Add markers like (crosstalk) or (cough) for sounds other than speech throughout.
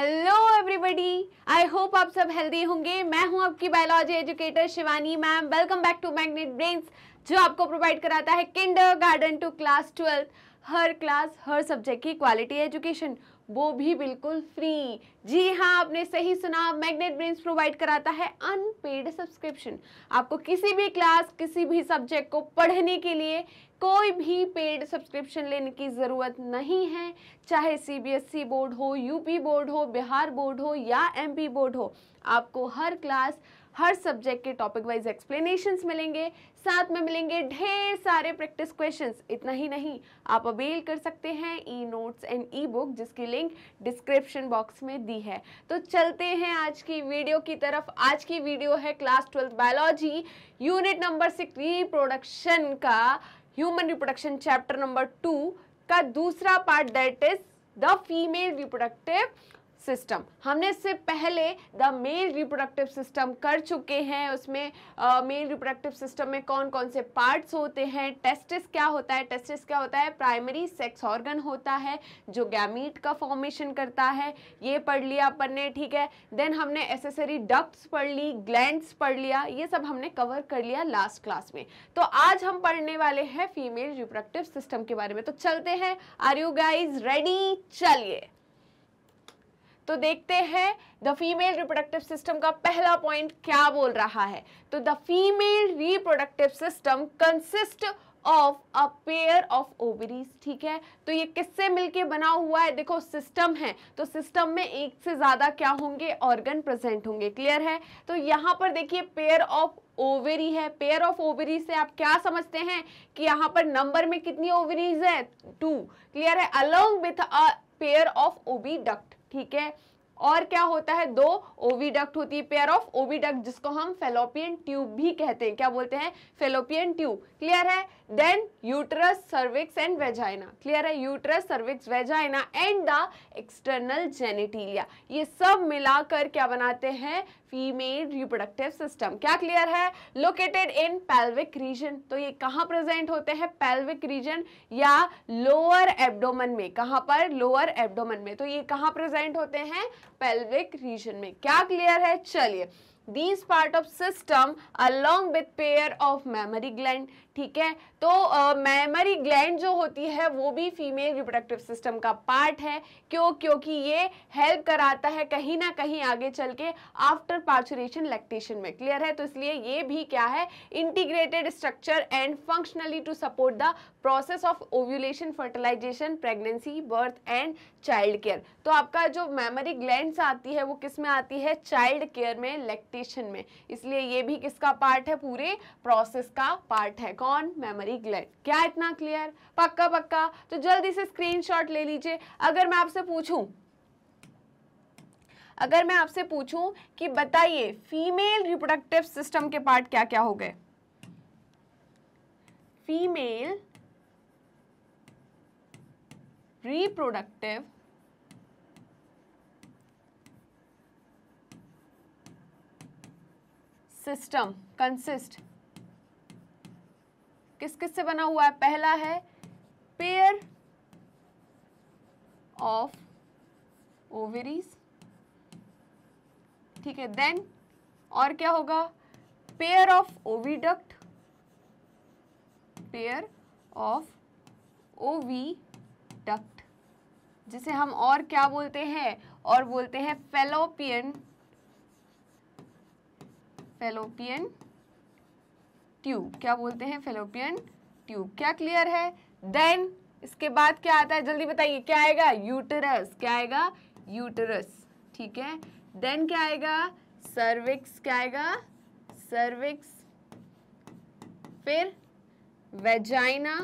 hello everybody I hope आप सब healthy होंगे मैं हूं आपकी biology educator Shivani ma'am welcome back to magnet brains जो आपको प्रोवाइड कराता है kindergarten to class twelfth हर क्लास हर सब्जेक्ट की क्वालिटी एजुकेशन वो भी बिल्कुल फ्री जी हाँ आपने सही सुना मैग्नेट ब्रेन्स प्रोवाइड कराता है अनपेड सब्सक्रिप्शन आपको किसी भी क्लास किसी भी सब्जेक्ट को पढ़ने के लिए कोई भी पेड सब्सक्रिप्शन लेने की ज़रूरत नहीं है चाहे सीबीएसई बोर्ड e हो यूपी बोर्ड हो बिहार बोर्ड हो या एमपी बोर्ड हो आपको हर क्लास हर सब्जेक्ट के टॉपिक वाइज एक्सप्लेनेशंस मिलेंगे साथ में मिलेंगे ढेर सारे प्रैक्टिस क्वेश्चंस इतना ही नहीं आप अवेल कर सकते हैं e notes and e book जिसकी लिंक डिस्क्रिप्शन बॉक्स में दी है तो चलते हैं आज की वीडियो की तरफ आज की वीडियो है class twelfth biology unit number six reproduction का human reproduction chapter number two का दूसरा part that is the female reproductive system हमने इससे पहले द मेल रिप्रोडक्टिव सिस्टम कर चुके हैं उसमें मेल रिप्रोडक्टिव सिस्टम में कौन कौन से पार्ट्स होते हैं टेस्टिस क्या होता है टेस्टिस क्या होता है प्राइमरी सेक्स ऑर्गन होता है जो गैमीट का फॉर्मेशन करता है ये पढ़ लिया अपन ने ठीक है देन हमने एसेसरी डक्ट्स पढ़ ली ग्लैंड्स पढ़ लिया ये सब हमने कवर कर लिया लास्ट क्लास में तो आज हम पढ़ने वाले हैं फीमेल रिप्रोडक्टिव सिस्टम के बारे में तो चलते हैं आर यू गाइज रेडी चलिए तो देखते हैं द फीमेल रिप्रोडक्टिव सिस्टम का पहला पॉइंट क्या बोल रहा है तो the female reproductive system consist of a pair of ovaries ठीक है तो ये किससे मिलके बना हुआ है देखो सिस्टम है तो सिस्टम में एक से ज़्यादा क्या होंगे ऑर्गन प्रेजेंट होंगे क्लियर है तो यहां पर देखिए पेयर ऑफ ओवरी है पेयर ऑफ ओवरी से आप क्या समझते हैं कि यहां पर नंबर में कितनी ओवरीज है टू क्लियर है along with a pair of oviduct ठीक है और क्या होता है दो ओवीडक्ट होती है पेयर ऑफ ओवीडक्ट जिसको हम फेलोपियन ट्यूब भी कहते हैं क्या बोलते हैं फेलोपियन ट्यूब क्लियर है then uterus cervix and vagina clear है uterus cervix vagina and the external genitalia ये सब मिलाकर क्या बनाते हैं फीमेल रिप्रोडक्टिव सिस्टम क्या क्लियर है लोकेटेड इन पेल्विक रीजन तो ये कहाँ प्रेजेंट होते हैं पेल्विक रीजन या लोअर एब्डोमन में कहाँ पर लोअर एब्डोमन में तो ये कहाँ प्रेजेंट होते हैं पेल्विक रीजन में क्या क्लियर है चलिए these part of system along with pair of mammary gland ठीक है तो मैमरी ग्लैंड जो होती है वो भी फीमेल रिप्रोडक्टिव सिस्टम का पार्ट है क्यों क्योंकि ये हेल्प कराता है कहीं ना कहीं आगे चल के आफ्टर पार्चुरेशन लैक्टेशन में क्लियर है तो इसलिए ये भी क्या है integrated structure and functionally to support the process of ovulation fertilisation pregnancy birth and child care तो आपका जो मेमरी ग्लैंड आती है वो किस में आती है चाइल्ड केयर में लैक्टेशन में इसलिए ये भी किसका पार्ट है पूरे प्रोसेस का पार्ट है कौन मेमोरी ग्लैंड क्या इतना क्लियर पक्का पक्का तो जल्दी से स्क्रीनशॉट ले लीजिए अगर मैं आपसे पूछूं अगर मैं आपसे पूछूं कि बताइए फीमेल रिप्रोडक्टिव सिस्टम के पार्ट क्या क्या हो गए फीमेल रिप्रोडक्टिव सिस्टम कंसिस्ट किस किस से बना हुआ है पहला है पेयर ऑफ ओवरीज ठीक है देन और क्या होगा pair of oviduct pair of oviduct जिसे हम और क्या बोलते हैं और बोलते हैं फेलोपियन फेलोपियन ट्यूब क्या बोलते हैं फेलोपियन ट्यूब क्या क्लियर है देन इसके बाद क्या आता है जल्दी बताइए क्या आएगा यूटरस क्या आएगा यूटरस ठीक है देन क्या आएगा सर्विक्स क्या आएगा सर्विक्स फिर वेजाइना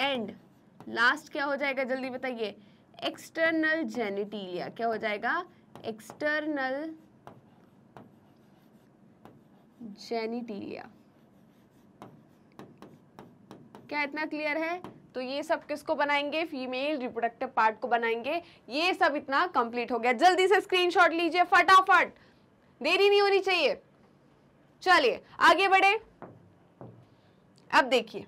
एंड लास्ट क्या हो जाएगा जल्दी बताइए एक्सटर्नल जेनिटीलिया क्या हो जाएगा एक्सटर्नल जेनिटीलिया क्या इतना क्लियर है तो ये सब किसको बनाएंगे फीमेल रिप्रोडक्टिव पार्ट को बनाएंगे ये सब इतना कंप्लीट हो गया जल्दी से स्क्रीनशॉट लीजिए फटाफट देरी नहीं होनी चाहिए चलिए आगे बढ़े अब देखिए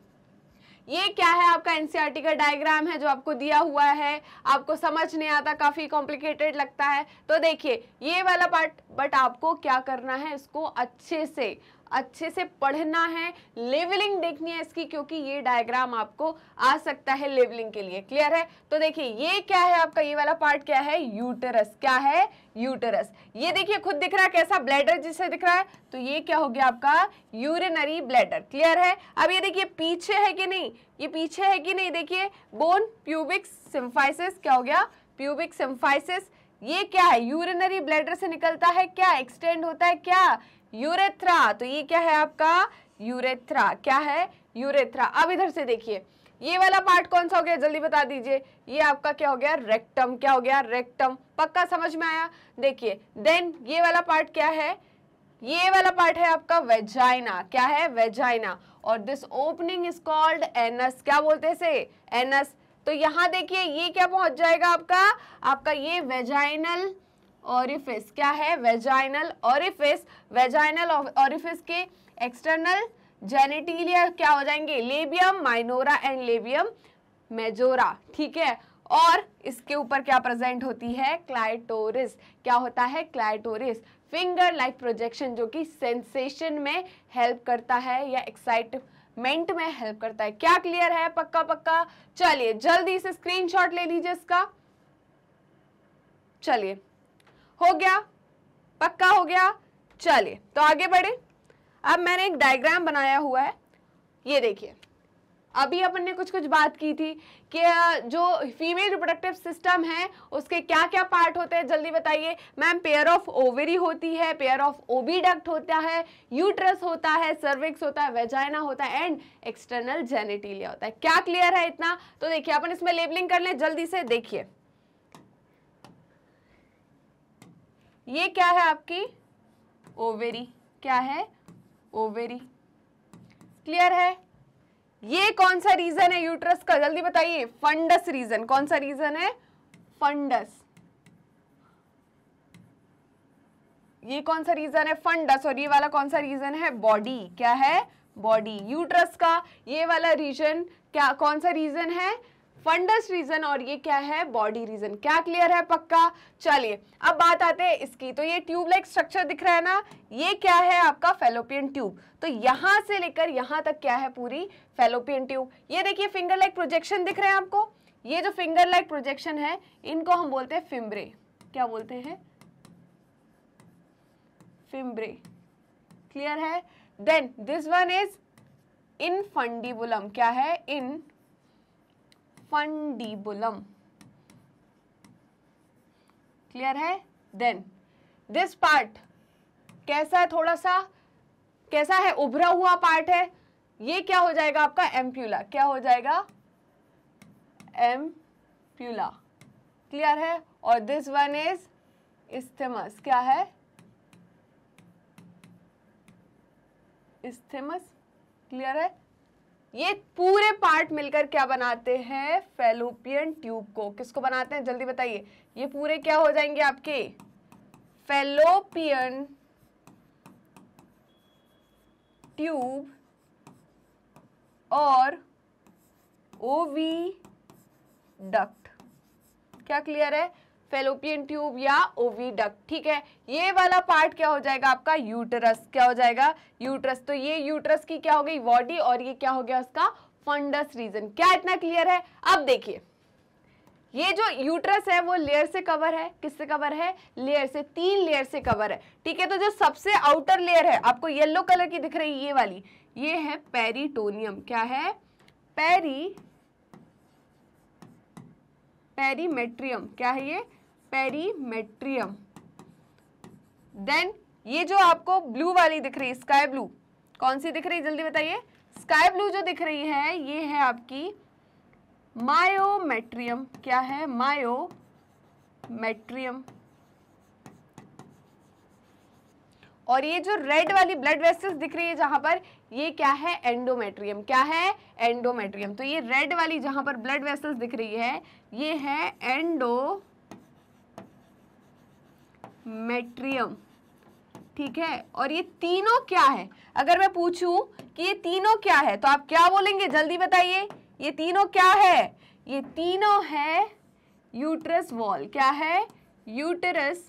ये क्या है आपका एनसीआरटी e का डायग्राम है जो आपको दिया हुआ है आपको समझ नहीं आता काफ़ी कॉम्प्लिकेटेड लगता है तो देखिए ये वाला पार्ट बट आपको क्या करना है इसको अच्छे से अच्छे से पढ़ना है लेवलिंग देखनी है इसकी क्योंकि ये डायग्राम आपको आ सकता है लेवलिंग के लिए क्लियर है तो देखिए ये क्या है आपका ये वाला पार्ट क्या है यूटरस क्या है यूटरस ये देखिए खुद दिख रहा है कैसा ब्लैडर जिसे दिख रहा है तो ये क्या हो गया आपका यूरिनरी ब्लैडर क्लियर है अब ये देखिए पीछे है कि नहीं ये पीछे है कि नहीं देखिए बोन प्यूबिक सिम्फाइसिस क्या हो गया प्यूबिक सिम्फाइसिस ये क्या है यूरिनरी ब्लैडर से निकलता है क्या एक्सटेंड होता है क्या यूरेथ्रा तो ये क्या है आपका यूरेथ्रा क्या है यूरेथ्रा अब इधर से देखिए ये वाला पार्ट कौन सा हो गया जल्दी बता दीजिए ये आपका क्या हो गया रेक्टम क्या हो गया रेक्टम पक्का समझ में आया देखिए देन ये वाला पार्ट क्या है ये वाला पार्ट है आपका वेजाइना क्या है वेजाइना और this opening is called anus क्या बोलते से एनस तो यहां देखिए ये क्या पहुंच जाएगा आपका आपका ये वेजाइनल ऑरिफिस क्या है वेजाइनल ऑरिफिस वेजाइनल ऑरिफिस के एक्सटर्नल जेनेटीलिया क्या हो जाएंगे labium minora and labium majora ठीक है और इसके ऊपर क्या प्रेजेंट होती है क्लाइटोरिस क्या होता है क्लाइटोरिस फिंगर लाइक प्रोजेक्शन जो कि सेंसेशन में हेल्प करता है या एक्साइटमेंट में हेल्प करता है क्या क्लियर है पक्का पक्का चलिए जल्दी से स्क्रीनशॉट ले लीजिए इसका चलिए हो गया पक्का हो गया चलिए तो आगे बढ़े अब मैंने एक डायग्राम बनाया हुआ है ये देखिए अभी अपन ने कुछ कुछ बात की थी कि जो फीमेल रिप्रोडक्टिव सिस्टम है उसके क्या क्या पार्ट होते हैं जल्दी बताइए मैम पेयर ऑफ ओवरी होती है पेयर ऑफ ओबीडक्ट होता है यूट्रस होता है सर्विक्स होता है वेजाइना होता है एंड एक्सटर्नल जेनेटिलिया होता है क्या क्लियर है इतना तो देखिए अपन इसमें लेबलिंग कर लें जल्दी से देखिए ये क्या है आपकी ओवेरी क्या है ओवेरी क्लियर है ये कौन सा रीजन है यूट्रस का जल्दी बताइए फंडस रीजन कौन सा रीजन है फंडस ये कौन सा रीजन है फंडस और ये वाला कौन सा रीजन है बॉडी क्या है बॉडी यूट्रस का ये वाला रीजन क्या कौन सा रीजन है फंडस रीजन और ये क्या है बॉडी रीजन क्या क्लियर है पक्का चलिए अब बात आते हैं इसकी तो ये ट्यूब लाइक स्ट्रक्चर दिख रहा है ना ये क्या है आपका फेलोपियन ट्यूब तो यहां से लेकर यहां तक क्या है पूरी फेलोपियन ट्यूब ये देखिए फिंगर लाइक प्रोजेक्शन दिख रहे हैं आपको ये जो फिंगर लाइक प्रोजेक्शन है इनको हम बोलते हैं फिम्ब्रे क्या बोलते हैं फिम्ब्रे क्लियर है then this one is infundibulum क्या है इन फंडीबुलम क्लियर है देन दिस पार्ट कैसा है थोड़ा सा कैसा है उभरा हुआ पार्ट है ये क्या हो जाएगा आपका एम्प्यूला क्या हो जाएगा एम्प्यूला क्लियर है और दिस वन इज इस्थेमस क्या है इस्थेमस क्लियर है ये पूरे पार्ट मिलकर क्या बनाते हैं फेलोपियन ट्यूब को किसको बनाते हैं जल्दी बताइए ये पूरे क्या हो जाएंगे आपके फेलोपियन ट्यूब और ओवी डक्ट क्या क्लियर है फेलोपियन ट्यूब या ओवीडक ठीक है ये वाला पार्ट क्या हो जाएगा आपका यूटरस क्या हो जाएगा यूटरस तो ये यूटरस की क्या हो गई बॉडी और ये क्या हो गया उसका फंडस रीजन क्या इतना क्लियर है अब देखिए ये जो यूट्रस है वो लेयर से कवर है किससे कवर है लेयर से तीन लेयर से कवर है ठीक है तो जो सबसे आउटर लेयर है आपको येलो कलर की दिख रही है ये वाली ये है पेरिटोनियम क्या है पेरी पेरीमेट्रियम क्या है ये पेरीमेट्रियम देन ये जो आपको ब्लू वाली दिख रही है स्काई ब्लू कौन सी दिख रही है जल्दी बताइए स्काई ब्लू जो दिख रही है ये है आपकी मायोमेट्रियम क्या है मायोमेट्रियम और ये जो रेड वाली ब्लड वेसल्स दिख रही है जहां पर ये क्या है एंडोमेट्रियम क्या है एंडोमेट्रियम तो ये रेड वाली जहां पर ब्लड वेसल्स दिख रही है ये है एंडो मेट्रियम ठीक है और ये तीनों क्या है अगर मैं पूछूं कि ये तीनों क्या है तो आप क्या बोलेंगे जल्दी बताइए ये तीनों क्या है ये तीनों है यूट्रस वॉल क्या है यूटरस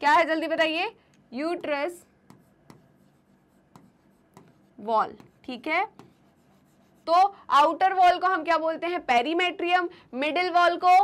क्या है जल्दी बताइए यूट्रस वॉल ठीक है तो आउटर वॉल को हम क्या बोलते हैं पेरीमेट्रियम मिडिल वॉल को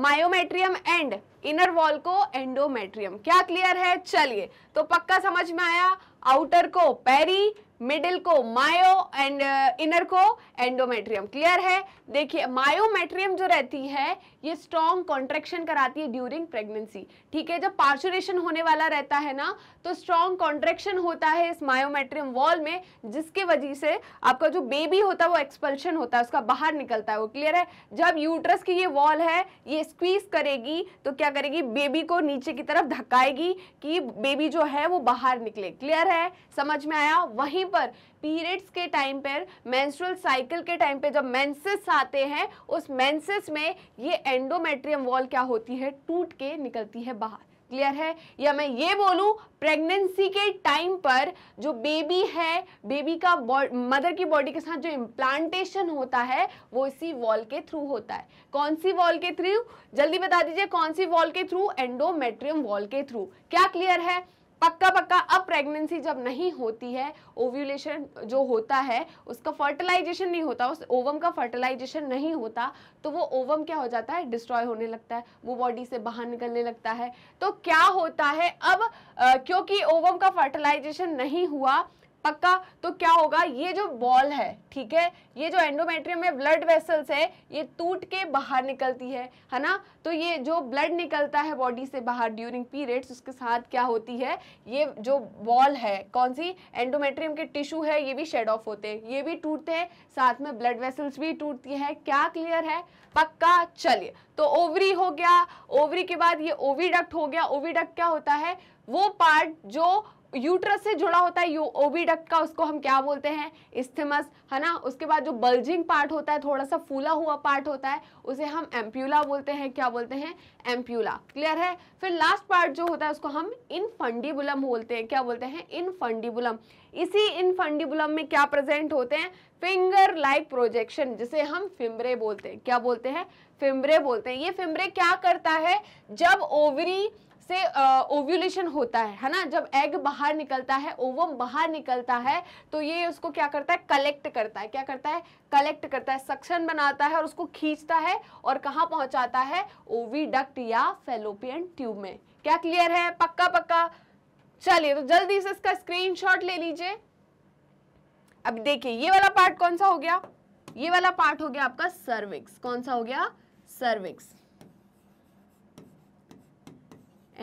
मायोमेट्रियम एंड इनर वॉल को एंडोमेट्रियम क्या क्लियर है चलिए तो पक्का समझ में आया आउटर को पेरी मिडिल को मायो एंड इनर को एंडोमेट्रियम क्लियर है देखिए मायोमेट्रियम जो रहती है ये स्ट्रॉन्ग कॉन्ट्रेक्शन कराती है ड्यूरिंग प्रेगनेंसी ठीक है जब पार्चुरेशन होने वाला रहता है ना तो स्ट्रॉन्ग कॉन्ट्रेक्शन होता है इस मायोमेट्रियम वॉल में जिसके वजह से आपका जो बेबी होता है वो एक्सपल्शन होता है उसका बाहर निकलता है वो क्लियर है जब यूट्रस की ये वॉल है ये स्क्वीज करेगी तो क्या करेगी बेबी को नीचे की तरफ धक्काएगी कि बेबी जो है वो बाहर निकले क्लियर है समझ में आया वहीं पर पीरियड्स के टाइम पर मेंस्ट्रुअल साइकिल के टाइम पे जब मैंसिस आते हैं उस मैंसिस में ये एंडोमेट्रियम वॉल क्या होती है टूट के निकलती है बाहर क्लियर है या मैं ये बोलूं प्रेगनेंसी के टाइम पर जो बेबी है बेबी का मदर की बॉडी के साथ जो इम्प्लांटेशन होता है वो इसी वॉल के थ्रू होता है कौन सी वॉल के थ्रू जल्दी बता दीजिए कौन सी वॉल के थ्रू एंडोमेट्रियम वॉल के थ्रू क्या क्लियर है पक्का पक्का अब प्रेगनेंसी जब नहीं होती है ओव्यूलेशन जो होता है उसका फर्टिलाइजेशन नहीं होता उस ओवम का फर्टिलाइजेशन नहीं होता तो वो ओवम क्या हो जाता है डिस्ट्रॉय होने लगता है वो बॉडी से बाहर निकलने लगता है तो क्या होता है अब आ, क्योंकि ओवम का फर्टिलाइजेशन नहीं हुआ पक्का तो क्या होगा ये जो बॉल है ठीक है ये जो एंडोमेट्रियम में ब्लड वेसल्स है ये टूट के बाहर निकलती है है ना तो ये जो ब्लड निकलता है बॉडी से बाहर ड्यूरिंग पीरियड्स उसके साथ क्या होती है ये जो बॉल है कौन सी एंडोमेट्रियम के टिश्यू है ये भी शेड ऑफ होते हैं ये भी टूटते हैं साथ में ब्लड वेसल्स भी टूटती है क्या क्लियर है पक्का चलिए तो ओवरी हो गया ओवरी के बाद ये ओवीडक्ट हो गया ओवीडक्ट क्या होता है वो पार्ट जो यूट्रस से जुड़ा होता है यू ओबीडक्ट का उसको हम क्या बोलते हैं इस्थेमस है ना उसके बाद जो बल्जिंग पार्ट होता है थोड़ा सा फूला हुआ पार्ट होता है उसे हम एम्प्यूला बोलते हैं क्या बोलते हैं एम्प्यूला क्लियर है फिर लास्ट पार्ट जो होता है उसको हम इनफंडिबुलम बोलते हैं क्या बोलते हैं इनफंडिबुलम इसी इनफंडिबुलम में क्या प्रेजेंट होते हैं फिंगर लाइक प्रोजेक्शन जिसे हम फिम्बरे बोलते हैं क्या बोलते हैं फिम्बरे बोलते हैं ये फिम्बरे क्या करता है जब ओवरी से ओव्यूलेशन होता है है ना जब एग बाहर निकलता है ओवम बाहर निकलता है तो ये उसको क्या करता है कलेक्ट करता है क्या करता है कलेक्ट करता है सक्शन बनाता है और उसको खींचता है और कहाँ पहुंचाता है ओवीडक्ट या फेलोपियन ट्यूब में क्या क्लियर है पक्का पक्का चलिए तो जल्दी से इसका स्क्रीन ले लीजिए अब देखिए ये वाला पार्ट कौन सा हो गया ये वाला पार्ट हो गया आपका सर्विक्स कौन सा हो गया cervix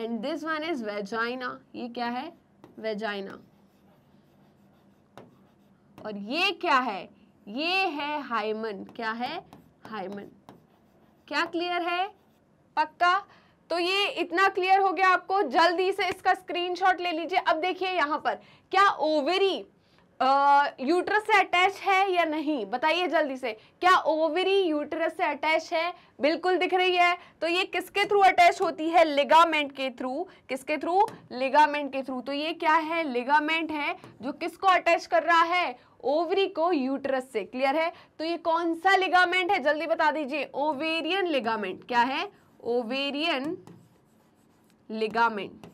and this one is vagina ये क्या है वेजाइना और ये क्या है ये है हाइमन क्या है हाइमन क्या क्लियर है पक्का तो ये इतना क्लियर हो गया आपको जल्दी से इसका स्क्रीनशॉट ले लीजिए अब देखिए यहां पर क्या ओवरी यूट्रस से अटैच है या नहीं बताइए जल्दी से क्या ओवरी यूट्रस से अटैच है बिल्कुल दिख रही है तो ये किसके थ्रू अटैच होती है लिगामेंट के थ्रू किसके थ्रू लिगामेंट के थ्रू तो ये क्या है लिगामेंट है जो किसको अटैच कर रहा है ओवरी को यूट्रस से क्लियर है तो ये कौन सा लिगामेंट है जल्दी बता दीजिए ओवेरियन लिगामेंट क्या है ओवेरियन लिगामेंट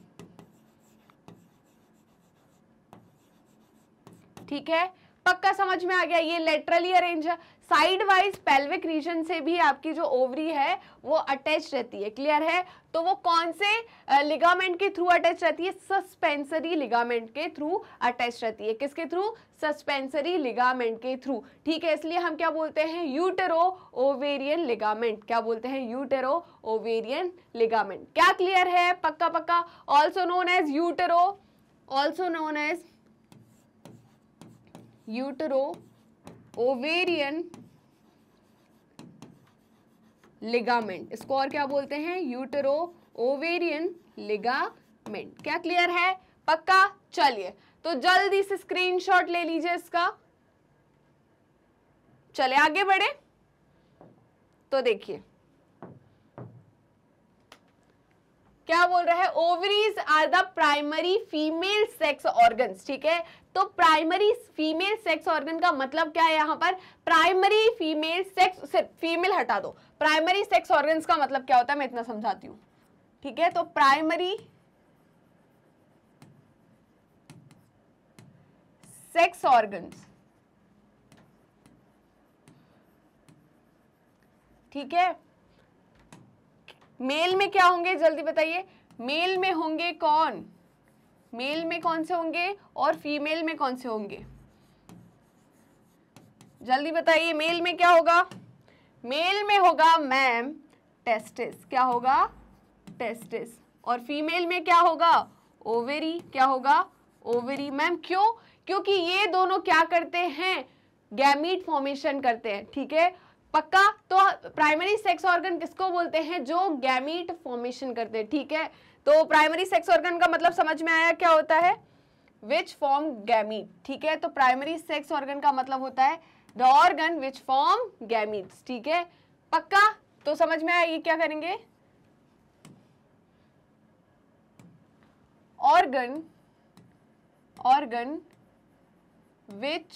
ठीक है पक्का समझ में आ गया ये लेटरली अरेंज है साइड वाइज पेल्विक रीजन से भी आपकी जो ओवरी है वो अटैच रहती है क्लियर है तो वो कौन से लिगामेंट के थ्रू अटैच रहती है सस्पेंसरी लिगामेंट के थ्रू अटैच रहती है किसके थ्रू सस्पेंसरी लिगामेंट के थ्रू ठीक है इसलिए हम क्या बोलते हैं यूटेरो ओवेरियन लिगामेंट क्या बोलते हैं यूटेरो ओवेरियन लिगामेंट क्या क्लियर है पक्का पक्का also known as utero also known as utero ovarian ligament इसको और क्या बोलते हैं यूटरो ओवेरियन लिगामेंट क्या क्लियर है पक्का चलिए तो जल्दी से स्क्रीनशॉट ले लीजिए इसका चले आगे बढ़े तो देखिए क्या बोल रहा है ovaries are the primary female sex organs ठीक है तो प्राइमरी फीमेल सेक्स ऑर्गन का मतलब क्या है यहाँ पर प्राइमरी फीमेल सेक्स फीमेल हटा दो प्राइमरी सेक्स ऑर्गन का मतलब क्या होता है मैं इतना समझाती हूँ ठीक है तो प्राइमरी सेक्स ऑर्गन्स ठीक है मेल में क्या होंगे जल्दी बताइए मेल में होंगे कौन मेल में कौन से होंगे और फीमेल में कौन से होंगे जल्दी बताइए मेल में क्या होगा मेल में होगा मैम टेस्टिस क्या होगा टेस्टिस और फीमेल में क्या होगा ओवेरी क्या होगा ओवेरी मैम क्यों क्योंकि ये दोनों क्या करते हैं गैमीट फॉर्मेशन करते हैं ठीक है पक्का तो प्राइमरी सेक्स ऑर्गन किसको बोलते हैं जो गैमीट फॉर्मेशन करते हैं ठीक है तो प्राइमरी सेक्स ऑर्गन का मतलब समझ में आया क्या होता है विच फॉर्म गैमीट ठीक है तो प्राइमरी सेक्स ऑर्गन का मतलब होता है the organ which form gamete ठीक है पक्का तो समझ में आया ये क्या करेंगे organ organ which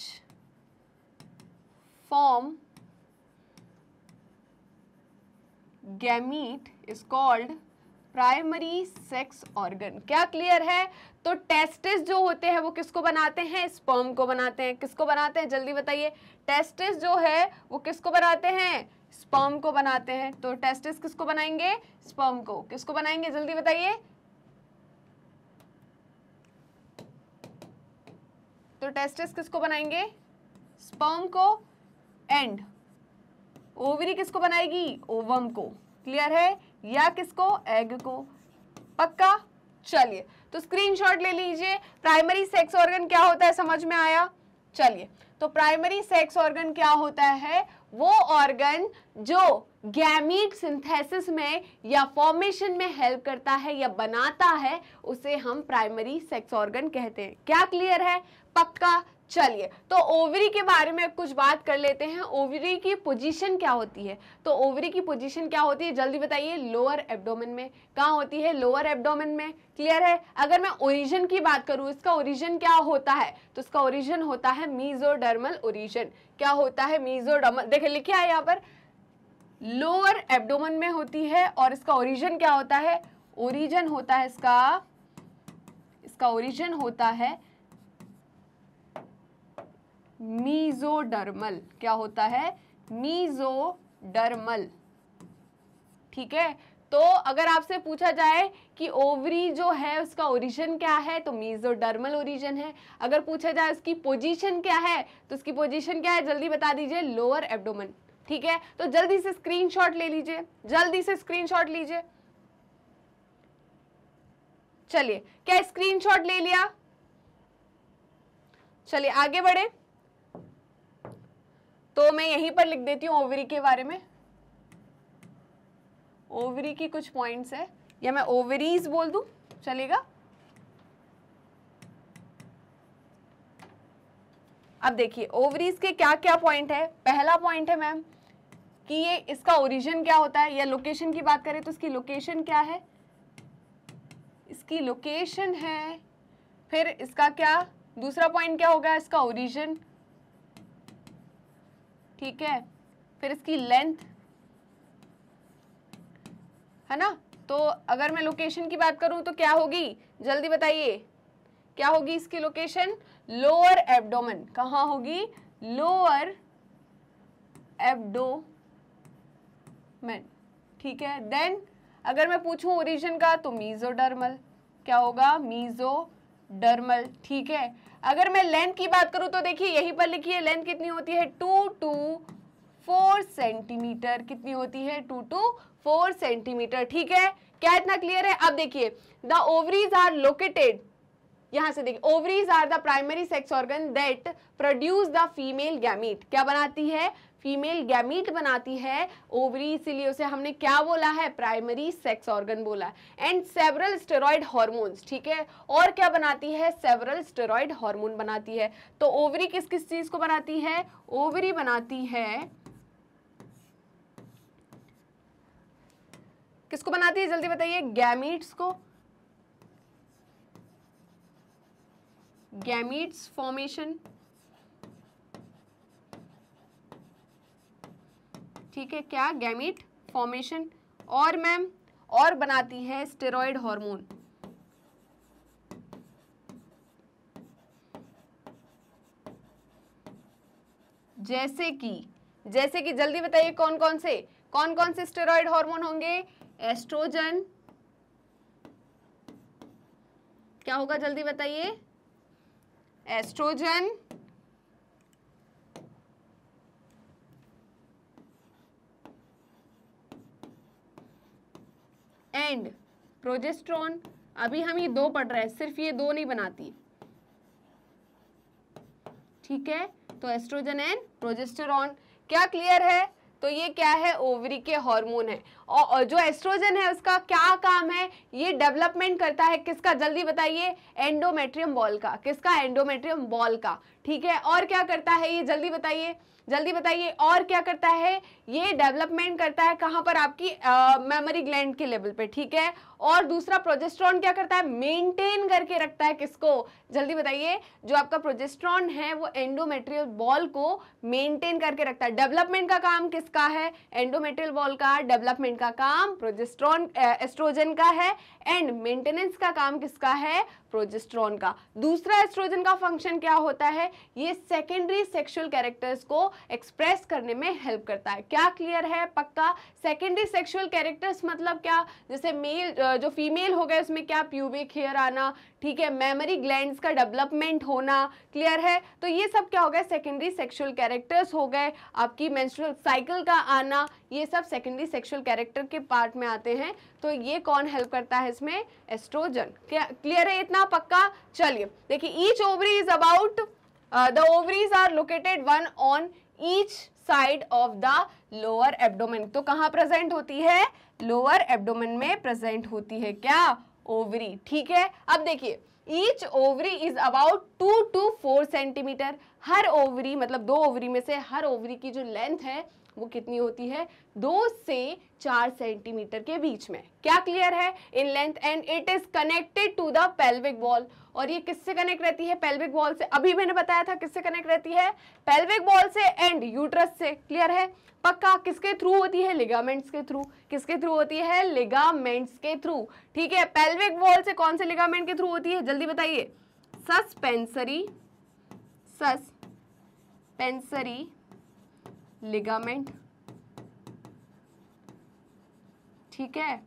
form gamete is called primary sex organ क्या क्लियर है तो टेस्टिस जो होते हैं वो किसको बनाते हैं स्पर्म को बनाते हैं किसको बनाते हैं जल्दी बताइए टेस्टिस जो है वो किसको बनाते हैं स्पर्म को बनाते हैं तो टेस्टिस किसको बनाएंगे स्पर्म को किसको बनाएंगे जल्दी बताइए तो टेस्टिस किसको बनाएंगे स्पर्म को एंड ओवरी किसको बनाएगी ओवम को क्लियर है या किसको एग को पक्का चलिए तो स्क्रीनशॉट ले लीजिए प्राइमरी सेक्स ऑर्गन क्या होता है समझ में आया चलिए तो प्राइमरी सेक्स ऑर्गन क्या होता है वो ऑर्गन जो गैमीट सिंथेसिस में या फॉर्मेशन में हेल्प करता है या बनाता है उसे हम प्राइमरी सेक्स ऑर्गन कहते हैं क्या क्लियर है पक्का चलिए तो ओवरी के बारे में कुछ बात कर लेते हैं ओवरी की पोजीशन क्या होती है तो ओवरी की पोजीशन क्या होती है जल्दी बताइए लोअर एब्डोमेन में कहाँ होती है लोअर एब्डोमेन में क्लियर है अगर मैं ओरिजिन की बात करूँ इसका ओरिजिन क्या होता है तो इसका ओरिजिन होता है मीजोडर्मल ओरिजिन क्या होता है मीजोडर्मल देखिए लिखे है यहाँ पर लोअर एब्डोमन में होती है और इसका ओरिजिन क्या होता है ओरिजन होता है इसका इसका ओरिजन होता है मीजोडर्मल क्या होता है मीजोडर्मल ठीक है तो अगर आपसे पूछा जाए कि ओवरी जो है उसका ओरिजिन क्या है तो मीजोडर्मल ओरिजिन है अगर पूछा जाए उसकी पोजीशन क्या है तो उसकी पोजीशन क्या है जल्दी बता दीजिए लोअर एब्डोमन ठीक है तो जल्दी से स्क्रीनशॉट ले लीजिए जल्दी से स्क्रीनशॉट लीजिए चलिए क्या स्क्रीनशॉट ले लिया चलिए आगे बढ़े तो मैं यहीं पर लिख देती हूँ ओवरी के बारे में ओवरी की कुछ पॉइंट्स है या मैं ओवरीज बोल दू चलेगा अब देखिए ओवरीज के क्या क्या पॉइंट है पहला पॉइंट है मैम कि ये इसका ओरिजिन क्या होता है या लोकेशन की बात करें तो इसकी लोकेशन क्या है इसकी लोकेशन है फिर इसका क्या दूसरा पॉइंट क्या होगा इसका ओरिजिन ठीक है फिर इसकी लेंथ है ना तो अगर मैं लोकेशन की बात करूं तो क्या होगी जल्दी बताइए क्या होगी इसकी लोकेशन लोअर एब्डोमन कहा होगी लोअर एब्डोमेन ठीक है देन अगर मैं पूछूं ओरिजिन का तो मीजोडर्मल क्या होगा मीजोडर्मल ठीक है अगर मैं लेंथ की बात करूं तो देखिए यहीं पर लिखिए लेंथ कितनी होती है टू टू फोर सेंटीमीटर कितनी होती है टू टू फोर सेंटीमीटर ठीक है क्या इतना क्लियर है अब देखिए द ओवरीज आर लोकेटेड यहां से देखिए ovaries are the primary sex organ that produce the female gamete क्या बनाती है फीमेल गैमीट बनाती है ओवरी इसीलिए उसे हमने क्या बोला है प्राइमरी सेक्स ऑर्गन बोला एंड सेवरल स्टेरॉयड हॉर्मोन्स ठीक है और क्या बनाती है सेवरल स्टेरॉयड हार्मोन बनाती है तो ओवरी किस किस चीज को बनाती है ओवरी बनाती है किसको बनाती है जल्दी बताइए गैमीट्स को गैमीट्स फॉर्मेशन ठीक है क्या गैमिट फॉर्मेशन और मैम और बनाती है स्टेरॉयड हार्मोन जैसे कि जैसे कि जल्दी बताइए कौन कौन से कौन कौन से स्टेरॉयड हार्मोन होंगे एस्ट्रोजन क्या होगा जल्दी बताइए एस्ट्रोजन एंड प्रोजेस्ट्रॉन अभी हम ये दो पढ़ रहे हैं सिर्फ ये दो नहीं बनाती ठीक है तो एस्ट्रोजन एंड प्रोजेस्टेरॉन क्या क्लियर है तो ये क्या है ओवरी के हार्मोन है और जो एस्ट्रोजन है उसका क्या काम है ये डेवलपमेंट करता है किसका जल्दी बताइए एंडोमेट्रियम बॉल का किसका एंडोमेट्रियम बॉल का ठीक है और क्या करता है ये जल्दी बताइए जल्दी बताइए और क्या करता है ये डेवलपमेंट करता है कहाँ पर आपकी मेमोरी ग्लैंड के लेवल पे ठीक है और दूसरा प्रोजेस्ट्रॉन क्या करता है मेंटेन करके रखता है किसको जल्दी बताइए जो आपका प्रोजेस्ट्रॉन है वो एंडोमेट्रियल बॉल को मेंटेन करके रखता है डेवलपमेंट का काम किसका है एंडोमेट्रियल बॉल का डेवलपमेंट का काम प्रोजेस्ट्रॉन एस्ट्रोजन का है एंड मेंटेनेंस का काम किसका है प्रोजेस्ट्रॉन का दूसरा एस्ट्रोजन का फंक्शन क्या होता है ये सेकेंडरी सेक्सुअल कैरेक्टर्स को एक्सप्रेस करने में हेल्प करता है क्या क्लियर है पक्का सेकेंडरी सेक्सुअल कैरेक्टर्स मतलब क्या जैसे मेल जो फीमेल हो गए उसमें क्या प्यूबिक हेयर आना ठीक है मेमोरी ग्लैंड्स का डेवलपमेंट होना क्लियर है तो ये सब क्या हो गया सेकेंडरी सेक्सुअल कैरेक्टर्स हो गए आपकी मेंस्ट्रुअल साइकिल का आना ये सब सेकेंडरी सेक्सुअल कैरेक्टर के पार्ट में आते हैं तो ये कौन हेल्प करता है इसमें एस्ट्रोजन क्लियर है इतना पक्का चलिए देखिए each ovary is about the ovaries are located one on each side of the lower abdomen तो कहाँ प्रेजेंट होती है लोअर एबडोमेन में प्रेजेंट होती है क्या ओवरी ठीक है अब देखिए each ovary is about two two four centimetre हर ओवरी मतलब दो ओवरी में से हर ओवरी की जो लेंथ है वो कितनी होती है दो से चार सेंटीमीटर के बीच में क्या क्लियर है in length and it is connected to the pelvic wall और ये किससे कनेक्ट रहती है पेल्विक वॉल से अभी मैंने बताया था किससे कनेक्ट रहती है पेल्विक वॉल से एंड यूट्रस से क्लियर है पक्का किसके थ्रू होती है लिगामेंट्स के थ्रू किसके थ्रू होती है लिगामेंट्स के थ्रू ठीक है पेल्विक वॉल से कौन से लिगामेंट के थ्रू होती है जल्दी बताइए सस्पेंसरी सस्पेंसरी लिगामेंट ठीक है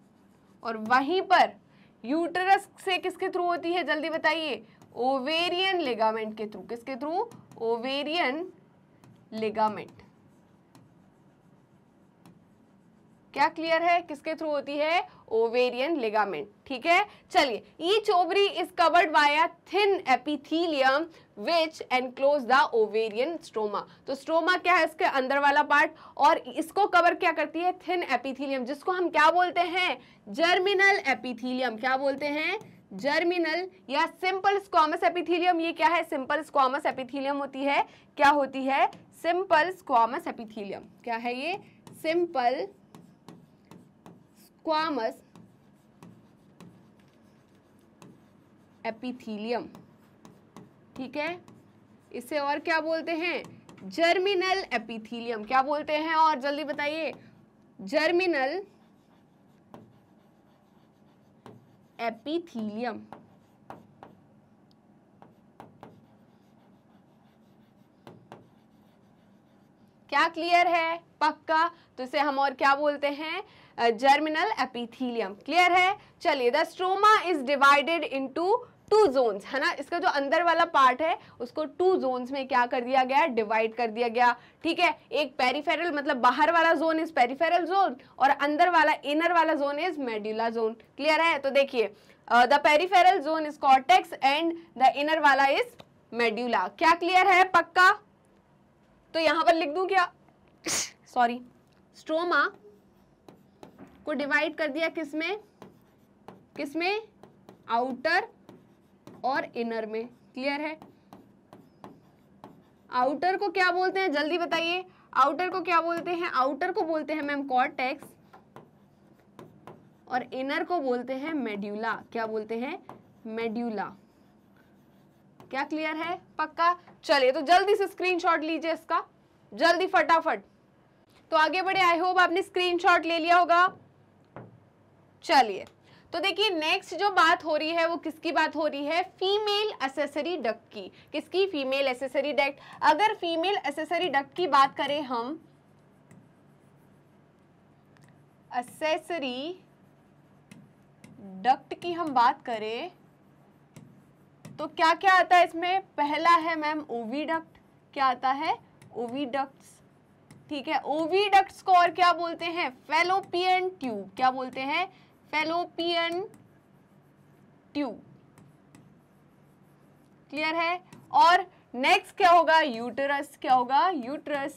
और वहीं पर यूटरस से किसके थ्रू होती है जल्दी बताइए ओवेरियन लिगामेंट के थ्रू किसके थ्रू ओवेरियन लिगामेंट क्या क्लियर है किसके थ्रू होती है ओवेरियन लिगामेंट ठीक है चलिए each ovary is covered by a thin epithelium which enclose the ovarian stroma तो स्ट्रोमा क्या है इसके अंदर वाला पार्ट और इसको कवर क्या करती है थिन एपिथीलियम जिसको हम क्या बोलते हैं जर्मिनल एपिथीलियम क्या बोलते हैं जर्मिनल या सिंपल स्क्वामस एपिथीलियम ये क्या है सिंपल स्क्वामस एपिथीलियम होती है क्या होती है सिंपल स्क्वामस एपिथीलियम क्या है ये सिंपल स्क्वामस एपिथीलियम ठीक है इसे और क्या बोलते हैं जर्मिनल एपिथीलियम क्या बोलते हैं और जल्दी बताइए जर्मिनल एपिथीलियम क्या क्लियर है पक्का तो इसे हम और क्या बोलते हैं जर्मिनल एपिथीलियम क्लियर है चलिए the stroma is divided into two zones है ना इसका जो अंदर वाला पार्ट है उसको टू जोन्स में क्या कर दिया गया डिवाइड कर दिया गया ठीक है एक पेरीफेरल मतलब बाहर वाला जोन इज पेरिफेरल जोन और अंदर वाला इनर वाला zone is medulla zone clear है तो देखिए the peripheral zone is cortex and the inner वाला इज मेड्यूला क्या क्लियर है पक्का तो यहां पर लिख दू क्या सॉरी (laughs) स्ट्रोमा को डिवाइड कर दिया किस में किस में आउटर और इनर में क्लियर है आउटर को क्या बोलते हैं जल्दी बताइए आउटर को क्या बोलते हैं आउटर को बोलते हैं मैम कॉर्टेक्स और इनर को बोलते हैं मेड्यूला क्या बोलते हैं मेड्यूला क्या क्लियर है पक्का चलिए तो जल्दी से स्क्रीनशॉट लीजिए इसका जल्दी फटाफट तो आगे बढ़े आई होप आपने स्क्रीनशॉट ले लिया होगा चलिए तो देखिए नेक्स्ट जो बात हो रही है वो किसकी बात हो रही है फीमेल एसेसरी डक की किसकी फीमेल एसेसरी डक अगर फीमेल एसेसरी डक की बात करें हम एसेसरी डक्ट की हम बात करें तो क्या क्या आता है इसमें पहला है मैम ओवीडक्ट क्या आता है ओवीडक्ट्स ठीक है ओवीडक्ट्स को और क्या बोलते हैं फेलोपियन ट्यूब क्या बोलते हैं फेलोपियन ट्यूब क्लियर है और नेक्स्ट क्या होगा यूटरस क्या होगा यूटरस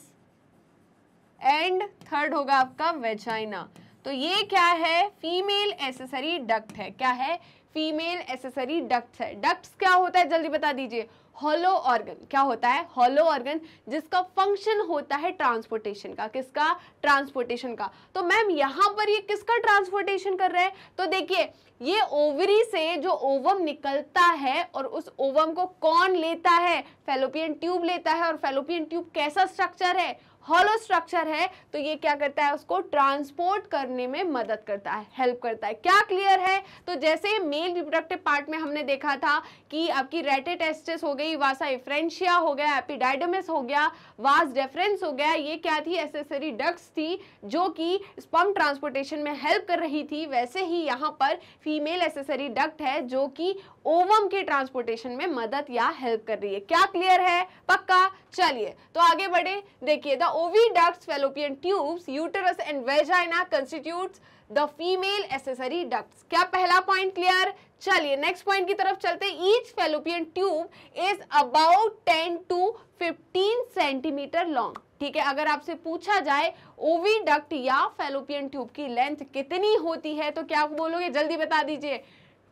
एंड थर्ड होगा आपका वेजाइना तो ये क्या है फीमेल एसेसरी डक्ट है क्या है फीमेल एसेसरी डक्ट है डक्ट्स क्या होता है जल्दी बता दीजिए हॉलो ऑर्गन क्या होता है हॉलो ऑर्गन जिसका फंक्शन होता है ट्रांसपोर्टेशन का किसका ट्रांसपोर्टेशन का तो मैम यहां पर ये किसका ट्रांसपोर्टेशन कर रहे हैं तो देखिए ये ओवरी से जो ओवम निकलता है और उस ओवम को कौन लेता है फेलोपियन ट्यूब लेता है और फेलोपियन ट्यूब कैसा स्ट्रक्चर है हॉलो स्ट्रक्चर है तो ये क्या करता है उसको ट्रांसपोर्ट करने में मदद करता है हेल्प करता है क्या क्लियर है तो जैसे मेल रिप्रोडक्टिव पार्ट में हमने देखा था कि आपकी रेटेटेस्टिस हो गई वासा इफ्रेंशिया हो गया एपिडाइडोमिस हो गया वास डेफरेंस हो गया ये क्या थी एसेसरी डक्स थी जो कि स्पम ट्रांसपोर्टेशन में हेल्प कर रही थी वैसे ही यहाँ पर फीमेल एसेसरी डक्ट है जो कि ओवम के ट्रांसपोर्टेशन में मदद या हेल्प कर रही है क्या क्लियर है पक्का चलिए तो आगे बढ़े देखिए the oviducts, fallopian tubes uterus and vagina constitute the female accessory ducts क्या पहला पॉइंट क्लियर चलिए नेक्स्ट पॉइंट की तरफ चलते each fallopian tube is about ten to fifteen centimetre long ठीक है अगर आपसे पूछा जाए ओवी डक्ट या फेलोपियन ट्यूब की लेंथ कितनी होती है तो क्या बोलोगे जल्दी बता दीजिए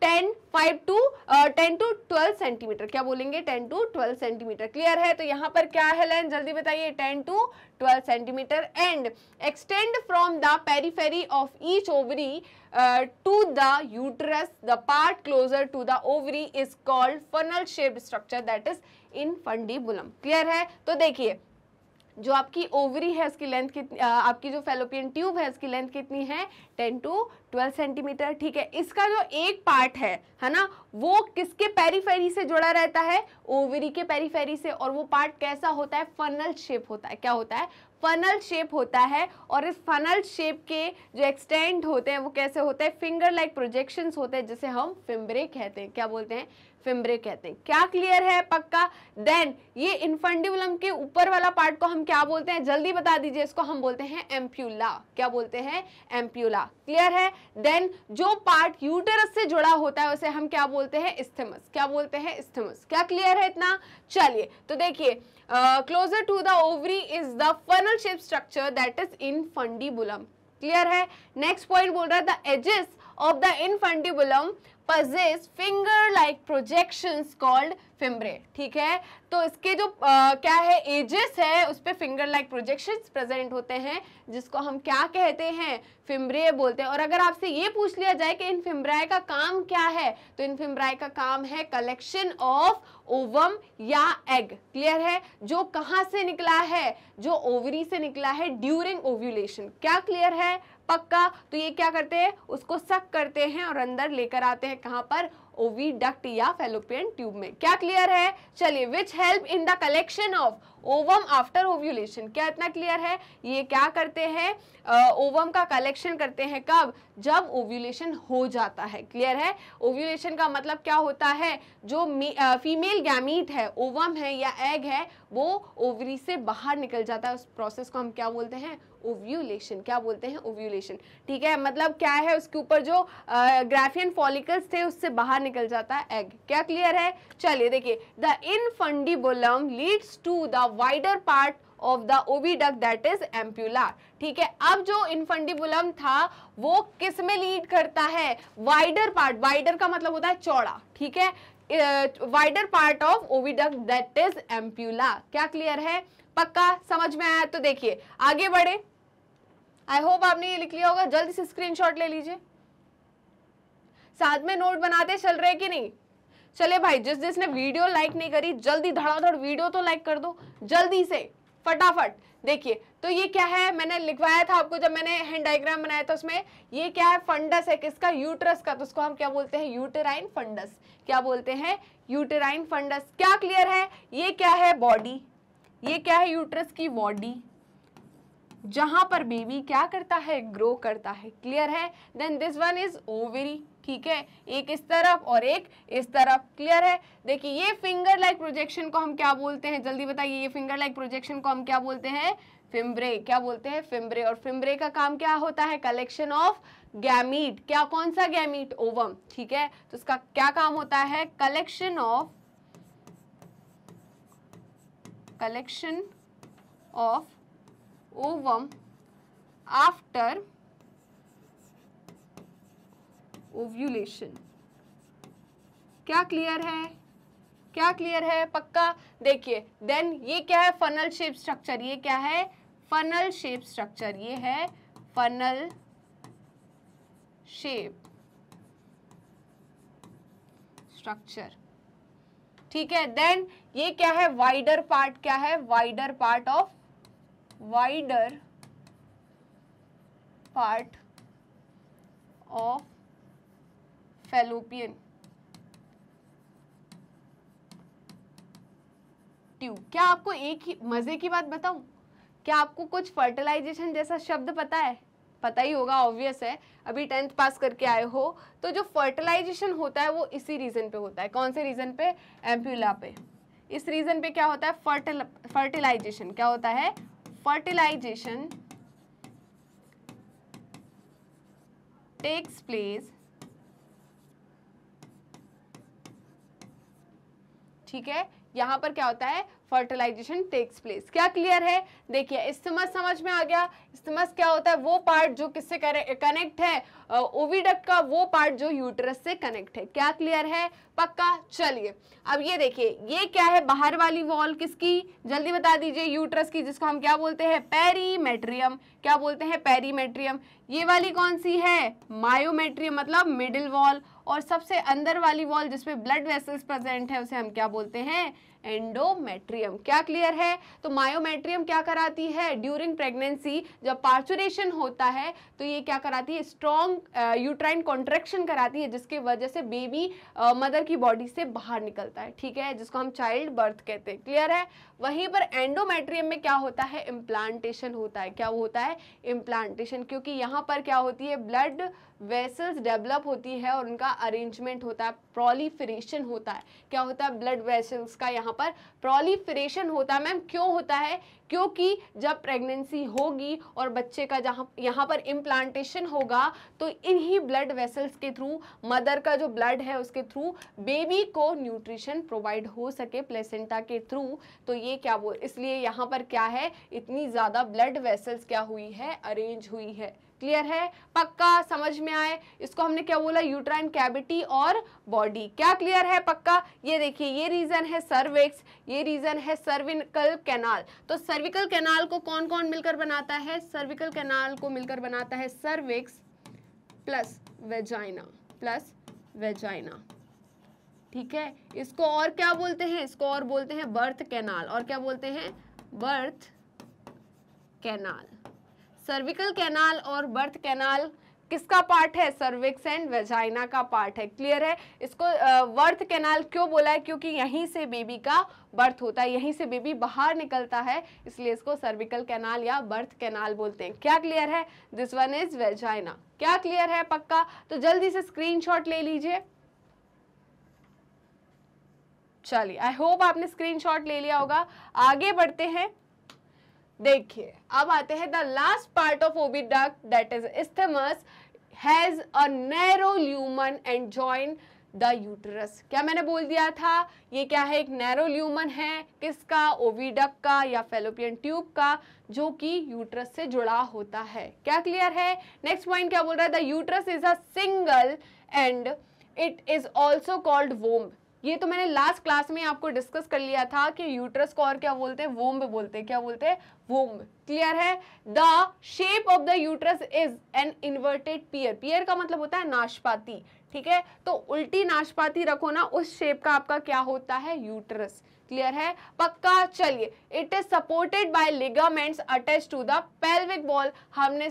ten five to ten to twelve centimetre क्या बोलेंगे ten to twelve centimetre clear है तो यहाँ पर क्या है लेंथ जल्दी बताइए ten to twelve centimetre and extend from the periphery of each ovary to the uterus the part closer to the ovary is called funnel shape structure that is infundibulum clear है तो देखिए जो आपकी ovary है उसकी length कितनी आपकी जो फेलोपियन ट्यूब है उसकी लेंथ कितनी है टेन टू ट्वेल्व सेंटीमीटर ठीक है इसका जो एक पार्ट है है ना वो किसके पेरीफेरी से जुड़ा रहता है ओवरी के पेरीफेरी से और वो पार्ट कैसा होता है फनल शेप होता है क्या होता है फनल शेप होता है और इस फनल शेप के जो एक्सटेंड होते हैं वो कैसे होते हैं फिंगर लाइक प्रोजेक्शन होते हैं जिसे हम फिम्बरे कहते हैं क्या बोलते हैं फिम्ब्रे कहते हैं क्या क्लियर है पक्का देन ये इन्फंडिबुलम के ऊपर वाला पार्ट को हम क्या बोलते हैं जल्दी बता दीजिए इसको हम बोलते हैं एम्प्यूला क्या बोलते हैं एम्प्यूला क्लियर है देन जो पार्ट यूटरस से जुड़ा होता है उसे हम क्या बोलते हैं इस्थमस क्या बोलते हैं इस्थमस क्या क्लियर है इतना चलिए तो देखिए closer to the ovary is the funnel shape structure that is infundibulum clear है नेक्स्ट पॉइंट बोल रहा है the edges of the infundibulum possess finger like projections called fimbriae ठीक है तो इसके जो आ, क्या है एजेस है उस पर फिंगर लाइक प्रोजेक्शंस प्रेजेंट होते हैं जिसको हम क्या कहते हैं फिम्ब्रे बोलते हैं और अगर आपसे ये पूछ लिया जाए कि इन फिम्ब्राय का काम क्या है तो इन फिम्ब्राय का काम है कलेक्शन ऑफ ओवम या एग क्लियर है जो कहाँ से निकला है जो ओवरी से निकला है ड्यूरिंग ओव्यूलेशन क्या क्लियर है पक्का तो ये क्या करते हैं उसको सक करते हैं और अंदर लेकर आते हैं कहाँ पर ओवी डक्ट या फेलोपियन ट्यूब में क्या क्लियर है चलिए which help in the collection of ovum after ovulation क्या इतना क्लियर है ये क्या करते हैं ओवम का कलेक्शन करते हैं कब जब ओव्यूलेशन हो जाता है क्लियर है ओव्यूलेशन का मतलब क्या होता है जो फीमेल गैमीट है ओवम है या एग है वो ओवरी से बाहर निकल जाता है उस प्रोसेस को हम क्या बोलते हैं ओव्यूलेशन क्या बोलते हैं ओव्यूलेशन ठीक है मतलब क्या है उसके ऊपर जो ग्राफियन फॉलिकल्स थे उससे बाहर निकल जाता है एग क्या क्लियर है चलिए देखिए the infundibulum leads to the wider part of the oviduct that is ampulla ठीक है अब जो इन्फंडिबुलम था वो किस में लीड करता है वाइडर पार्ट वाइडर का मतलब होता है चौड़ा ठीक है wider part of oviduct that is ampulla क्या क्लियर है पक्का समझ में आया तो देखिए आगे बढ़े आई होप आपने ये लिख लिया होगा जल्दी से स्क्रीनशॉट ले लीजिए साथ में नोट बनाते चल रहे कि नहीं चले भाई जिस जिसने वीडियो लाइक नहीं करी जल्दी धड़ाधड़ वीडियो तो लाइक कर दो जल्दी से फटाफट देखिए तो ये क्या है मैंने लिखवाया था आपको जब मैंने हैंड डायग्राम बनाया था उसमें ये क्या है फंडस है किसका यूटरस का तो उसको हम क्या बोलते हैं यूटेराइन फंडस क्या बोलते हैं यूटेराइन फंडस क्या क्लियर है ये क्या है बॉडी ये क्या है यूटरस की बॉडी जहां पर बेबी क्या करता है ग्रो करता है क्लियर है then this one is ovary ठीक है एक इस तरफ और एक इस तरफ क्लियर है देखिए ये फिंगर लाइक प्रोजेक्शन को हम क्या बोलते हैं जल्दी बताइए ये फिंगर लाइक प्रोजेक्शन को हम क्या बोलते हैं फिम्ब्रे क्या बोलते हैं फिम्ब्रे और फिम्ब्रे का काम क्या होता है कलेक्शन ऑफ गैमीट क्या कौन सा गैमीट ओवम ठीक है तो इसका क्या काम होता है collection of collection of ovum after ovulation क्या क्लियर है क्या क्लियर है पक्का देखिए देन ये क्या है फनल शेप स्ट्रक्चर ये क्या है फनल शेप स्ट्रक्चर ये है फनल शेप स्ट्रक्चर ठीक है देन ये क्या है वाइडर पार्ट क्या है wider part of wider part of fallopian tube क्या आपको एक ही मजे की बात बताऊं क्या आपको कुछ फर्टिलाइजेशन जैसा शब्द पता है पता ही होगा ऑब्वियस है अभी टेंथ पास करके आए हो तो जो फर्टिलाइजेशन होता है वो इसी रीज़न पे होता है कौन से रीज़न पे एम्प्यूला पे इस रीज़न पे क्या होता है फर्टिल फर्टिलाइजेशन क्या होता है फर्टिलाइजेशन टेक्स प्लेस ठीक है यहाँ पर क्या होता है फर्टिलाइजेशन टेक्स प्लेस क्या क्लियर है देखिए इस्तेमस समझ में आ गया इस्तेमस क्या होता है वो पार्ट जो किससे कनेक्ट है ओविडक का वो पार्ट जो यूटरस से कनेक्ट है क्या क्लियर है पक्का चलिए अब ये देखिए ये क्या है बाहर वाली वॉल किसकी जल्दी बता दीजिए यूटरस की जिसको हम क्या बोलते हैं पेरीमेट्रियम क्या बोलते हैं पेरीमेट्रियम ये वाली कौन सी है मायोमेट्रियम मतलब मिडिल वॉल और सबसे अंदर वाली वॉल जिसमें ब्लड वेसल्स प्रेजेंट है उसे हम क्या बोलते हैं एंडोमेट्रियम क्या क्लियर है तो मायोमेट्रियम क्या कराती है ड्यूरिंग प्रेगनेंसी जब पार्चुरेशन होता है तो ये क्या कराती है स्ट्रॉन्ग यूट्राइन कॉन्ट्रेक्शन कराती है जिसके वजह से बेबी मदर uh, की बॉडी से बाहर निकलता है ठीक है जिसको हम चाइल्ड बर्थ कहते हैं क्लियर है वहीं पर एंडोमेट्रियम में क्या होता है इम्प्लांटेशन होता है क्या होता है इम्प्लांटेशन क्योंकि यहाँ पर क्या होती है ब्लड वेसल्स डेवलप होती है और उनका अरेंजमेंट होता है प्रोलीफ्रेशन होता है क्या होता है ब्लड वेसल्स का यहाँ पर प्रोलीफ्रेशन होता है मैम क्यों होता है क्योंकि जब प्रेगनेंसी होगी और बच्चे का जहाँ यहाँ पर इम्प्लांटेशन होगा तो इन्हीं ब्लड वेसल्स के थ्रू मदर का जो ब्लड है उसके थ्रू बेबी को न्यूट्रिशन प्रोवाइड हो सके प्लेसेंटा के थ्रू तो ये बताइए क्या वो इसलिए यहाँ पर क्या है इतनी ज़्यादा ब्लड वेसल्स क्या हुई है अरेंज हुई है क्लियर है पक्का समझ में आए इसको हमने क्या बोला यूट्राइन कैविटी और बॉडी क्या क्लियर है पक्का ये देखिए ये रीजन है सर्विक्स ये रीजन है सर्विकल कैनाल तो सर्विकल कैनाल को कौन कौन मिलकर बनाता है सर्विकल कैनाल को मिलकर बनाता है cervix plus vagina plus vagina ठीक है इसको और क्या बोलते हैं इसको और बोलते हैं बर्थ कैनाल और क्या बोलते हैं बर्थ कैनाल सर्विकल कैनाल और बर्थ कैनाल किसका पार्ट है सर्विक्स एंड वेजाइना का पार्ट है क्लियर है इसको बर्थ कैनाल क्यों बोला है क्योंकि यहीं से बेबी का बर्थ होता है यहीं से बेबी बाहर निकलता है इसलिए इसको सर्विकल कैनाल या बर्थ कैनाल बोलते हैं क्या क्लियर है दिस वन इज वेजाइना क्या क्लियर है पक्का तो जल्दी से स्क्रीनशॉट ले लीजिए चलिए आई होप आपने स्क्रीनशॉट ले लिया होगा आगे बढ़ते हैं देखिए अब आते हैं द लास्ट पार्ट ऑफ ओबी डक that is isthmus has a narrow lumen and join the uterus क्या मैंने बोल दिया था ये क्या है एक नैरो ल्यूमन है किसका ओविडक का या फेलोपियन ट्यूब का जो कि यूटरस से जुड़ा होता है क्या क्लियर है नेक्स्ट पॉइंट क्या बोल रहा है the uterus is a single and it is also called womb ये तो मैंने लास्ट क्लास में आपको डिस्कस कर लिया था कि यूट्रस को और क्या बोलते हैं वोम्ब बोलते हैं क्या बोलते हैं वोम्ब क्लियर है the shape of the uterus is an inverted pear pear का मतलब होता है नाशपाती ठीक है तो उल्टी नाशपाती रखो ना उस शेप का आपका क्या होता है यूट्रस क्लियर है पक्का चलिए it is supported by ligaments attach to the pelvic wall हमने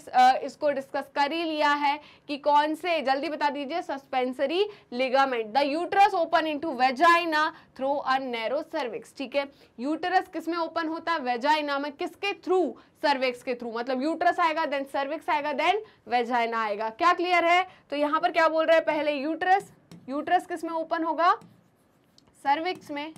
इसको डिस्कस कर ही लिया है कि कौन से जल्दी बता दीजिए suspensory ligament the uterus open into vagina through a narrow cervix ठीक है यूटरस किस में ओपन होता है वेजाइना में किसके थ्रू सर्विक्स के थ्रू मतलब यूटरस आएगा देन सर्विक्स आएगा देन वेजाइना आएगा क्या क्लियर है तो यहां पर क्या बोल रहे हैं पहले यूटरस यूटरस किस में ओपन होगा सर्विक्स में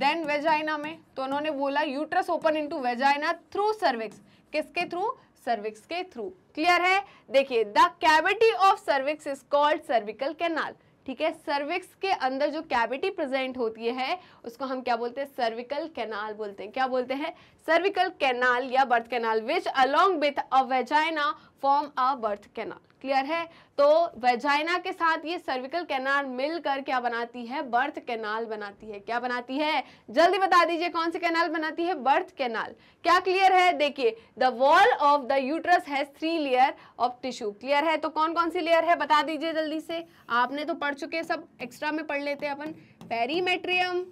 देन वेजाइना में तो उन्होंने बोला uterus open into vagina through cervix किसके थ्रू सर्विक्स के थ्रू क्लियर है देखिए the cavity of cervix is called cervical canal ठीक है सर्विक्स के अंदर जो कैविटी प्रेजेंट होती है उसको हम क्या बोलते हैं सर्विकल कैनाल बोलते हैं क्या बोलते हैं सर्विकल कैनाल या birth canal which along with a vagina form a birth canal clear है तो वेजाइना के साथ ये सर्विकल कैनाल मिलकर क्या बनाती है बर्थ कैनाल बनाती है क्या बनाती है जल्दी बता दीजिए कौन सी कैनाल बनाती है बर्थ कैनाल क्या क्लियर है देखिए the wall of the uterus has three layer of tissue clear है तो कौन कौन सी लेयर है बता दीजिए जल्दी से आपने तो पढ़ चुके हैं सब एक्स्ट्रा में पढ़ लेते हैं अपन पेरीमेट्रियम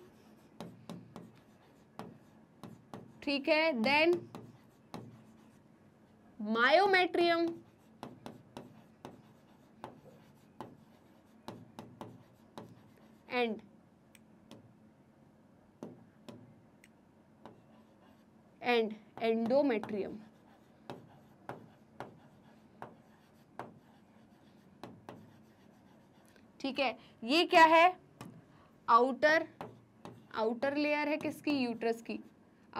ठीक है then myometrium and and endometrium ठीक है ये क्या है आउटर आउटर लेयर है किसकी यूट्रस की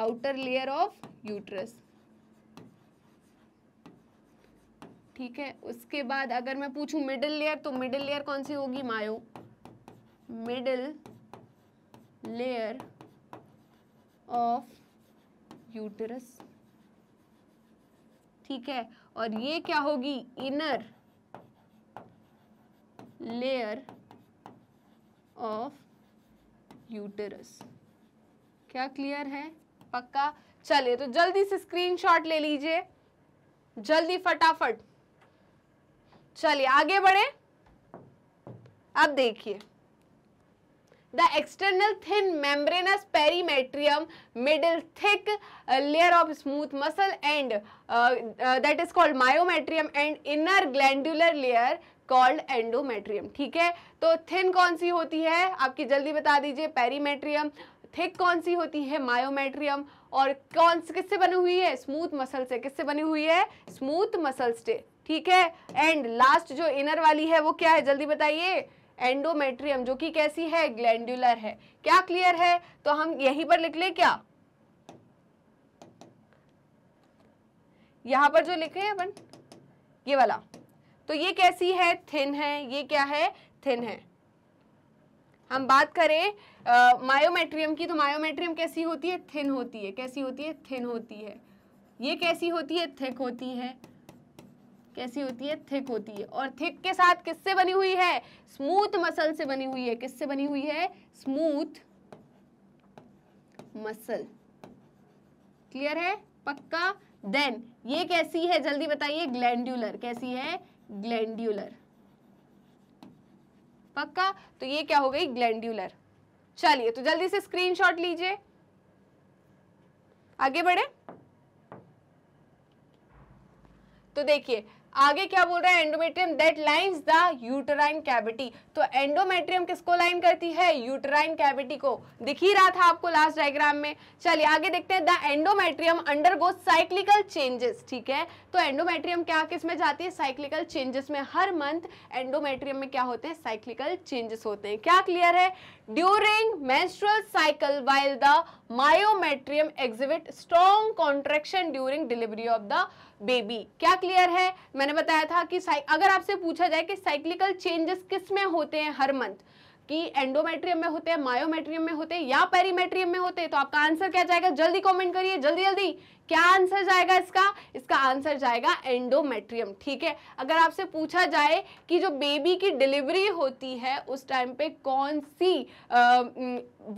आउटर लेयर ऑफ यूट्रस ठीक है उसके बाद अगर मैं पूछूं मिडिल लेयर तो मिडिल लेयर कौन सी होगी मायो middle layer of uterus ठीक है और ये क्या होगी इनर लेयर ऑफ यूटरस क्या क्लियर है पक्का चलिए तो जल्दी से स्क्रीनशॉट ले लीजिए जल्दी फटाफट चलिए आगे बढ़े अब देखिए the external thin membranous perimetrium middle thick uh, layer of smooth muscle and uh, uh, that is called myometrium and inner glandular layer called endometrium ठीक है तो थिन कौन सी होती है आपकी जल्दी बता दीजिए पेरीमेट्रियम थिक कौन सी होती है मायोमेट्रियम और कौन किससे बनी हुई है स्मूथ मसल से किससे बनी हुई है स्मूथ मसल से ठीक है एंड लास्ट जो इनर वाली है वो क्या है जल्दी बताइए एंडोमेट्रियम जो कि कैसी है ग्लैंडुलर है क्या क्लियर है तो हम यहीं पर लिख लें क्या यहाँ पर जो लिखे हैं अपन ये वाला तो ये कैसी है थिन है ये क्या है थिन है हम बात करें मायोमेट्रियम की तो मायोमेट्रियम कैसी होती है थिन होती है कैसी होती है थिन होती है ये कैसी होती है थिक होती है कैसी होती है थिक होती है और थिक के साथ किससे बनी हुई है स्मूथ मसल से बनी हुई है किससे बनी हुई है स्मूथ मसल क्लियर है पक्का देन ये कैसी है जल्दी बताइए ग्लैंडुलर कैसी है ग्लैंडुलर पक्का तो ये क्या हो गई ग्लैंडुलर चलिए तो जल्दी से स्क्रीनशॉट लीजिए आगे बढ़े तो देखिए आगे क्या बोल रहा है endometrium that lines the uterine cavity तो एंडोमेट्रियम किसको लाइन करती है यूटराइन कैविटी को दिख ही रहा था आपको लास्ट डायग्राम में चलिए आगे देखते हैं the endometrium undergo cyclical changes ठीक है तो एंडोमेट्रियम क्या किस में जाती है साइक्लिकल चेंजेस में हर मंथ एंडोमेट्रियम में क्या होते हैं साइक्लिकल चेंजेस होते हैं क्या क्लियर है during menstrual cycle while the myometrium exhibit strong contraction during delivery of the baby क्या क्लियर है मैंने बताया था कि अगर आपसे पूछा जाए कि साइक्लिकल चेंजेस किस में होते हैं हर मंथ कि एंडोमेट्रियम में होते हैं मायोमेट्रियम में होते हैं या पेरीमेट्रियम में होते हैं तो आपका आंसर क्या जाएगा जल्दी कमेंट करिए जल्दी जल्दी क्या आंसर जाएगा इसका इसका आंसर जाएगा एंडोमेट्रियम ठीक है अगर आपसे पूछा जाए कि जो बेबी की डिलीवरी होती है उस टाइम पे कौन सी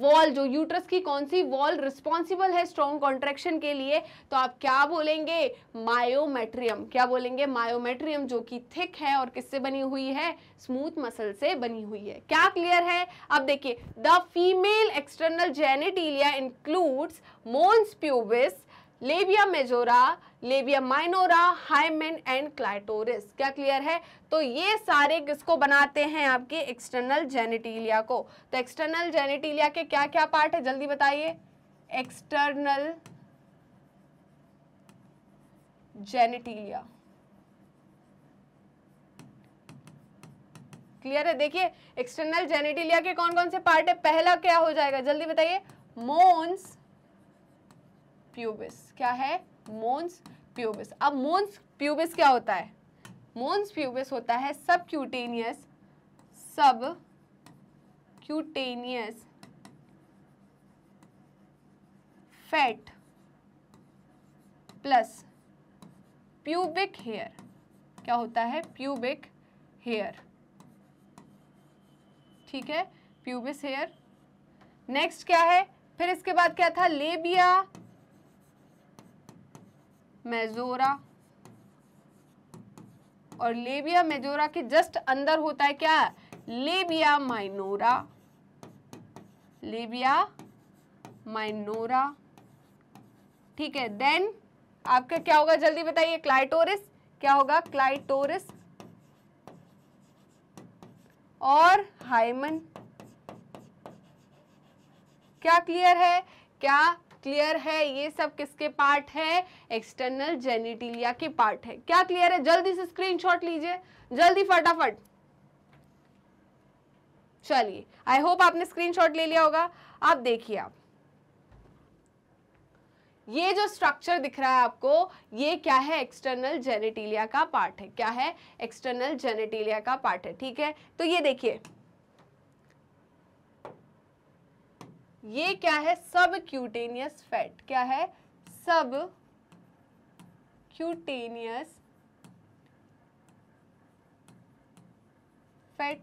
वॉल जो यूट्रस की कौन सी वॉल रिस्पॉन्सिबल है स्ट्रॉन्ग कॉन्ट्रेक्शन के लिए तो आप क्या बोलेंगे मायोमेट्रियम क्या बोलेंगे मायोमेट्रियम जो कि थिक है और किससे बनी हुई है स्मूथ मसल से बनी हुई है क्या क्लियर है अब देखिए the female external genitalia includes mons pubis labia majora labia minora hymen and clitoris क्या क्लियर है तो ये सारे किसको बनाते हैं आपके एक्सटर्नल जेनेटिलिया को तो एक्सटर्नल जेनेटिलिया के क्या क्या पार्ट है जल्दी बताइए एक्सटर्नल जेनेटिलिया क्लियर है देखिए एक्सटर्नल जेनेटिलिया के कौन कौन से पार्ट है पहला क्या हो जाएगा जल्दी बताइए मोन्स प्यूबिस क्या है मोन्स प्यूबिस अब मोन्स प्यूबिस क्या होता है मोन्स प्यूबिस होता है subcutaneous subcutaneous fat plus pubic hair क्या होता है प्यूबिक हेयर ठीक है प्यूबिस हेयर नेक्स्ट क्या है फिर इसके बाद क्या था लेबिया मेजोरा और लेबिया मेजोरा के जस्ट अंदर होता है क्या लेबिया माइनोरा लेबिया माइनोरा ठीक है देन आपका क्या होगा जल्दी बताइए क्लाइटोरिस क्या होगा क्लाइटोरिस और हाइमन क्या क्लियर है क्या क्लियर है ये सब किसके पार्ट है एक्सटर्नल जेनिटिलिया के पार्ट है क्या क्लियर है जल्दी से स्क्रीनशॉट लीजिए जल्दी फटाफट चलिए आई होप आपने स्क्रीनशॉट ले लिया होगा आप देखिए आप ये जो स्ट्रक्चर दिख रहा है आपको ये क्या है एक्सटर्नल जेनेटिलिया का पार्ट है क्या है एक्सटर्नल जेनेटिलिया का पार्ट है ठीक है तो ये देखिए ये क्या है सब क्यूटेनियस फैट क्या है सब क्यूटेनियस फैट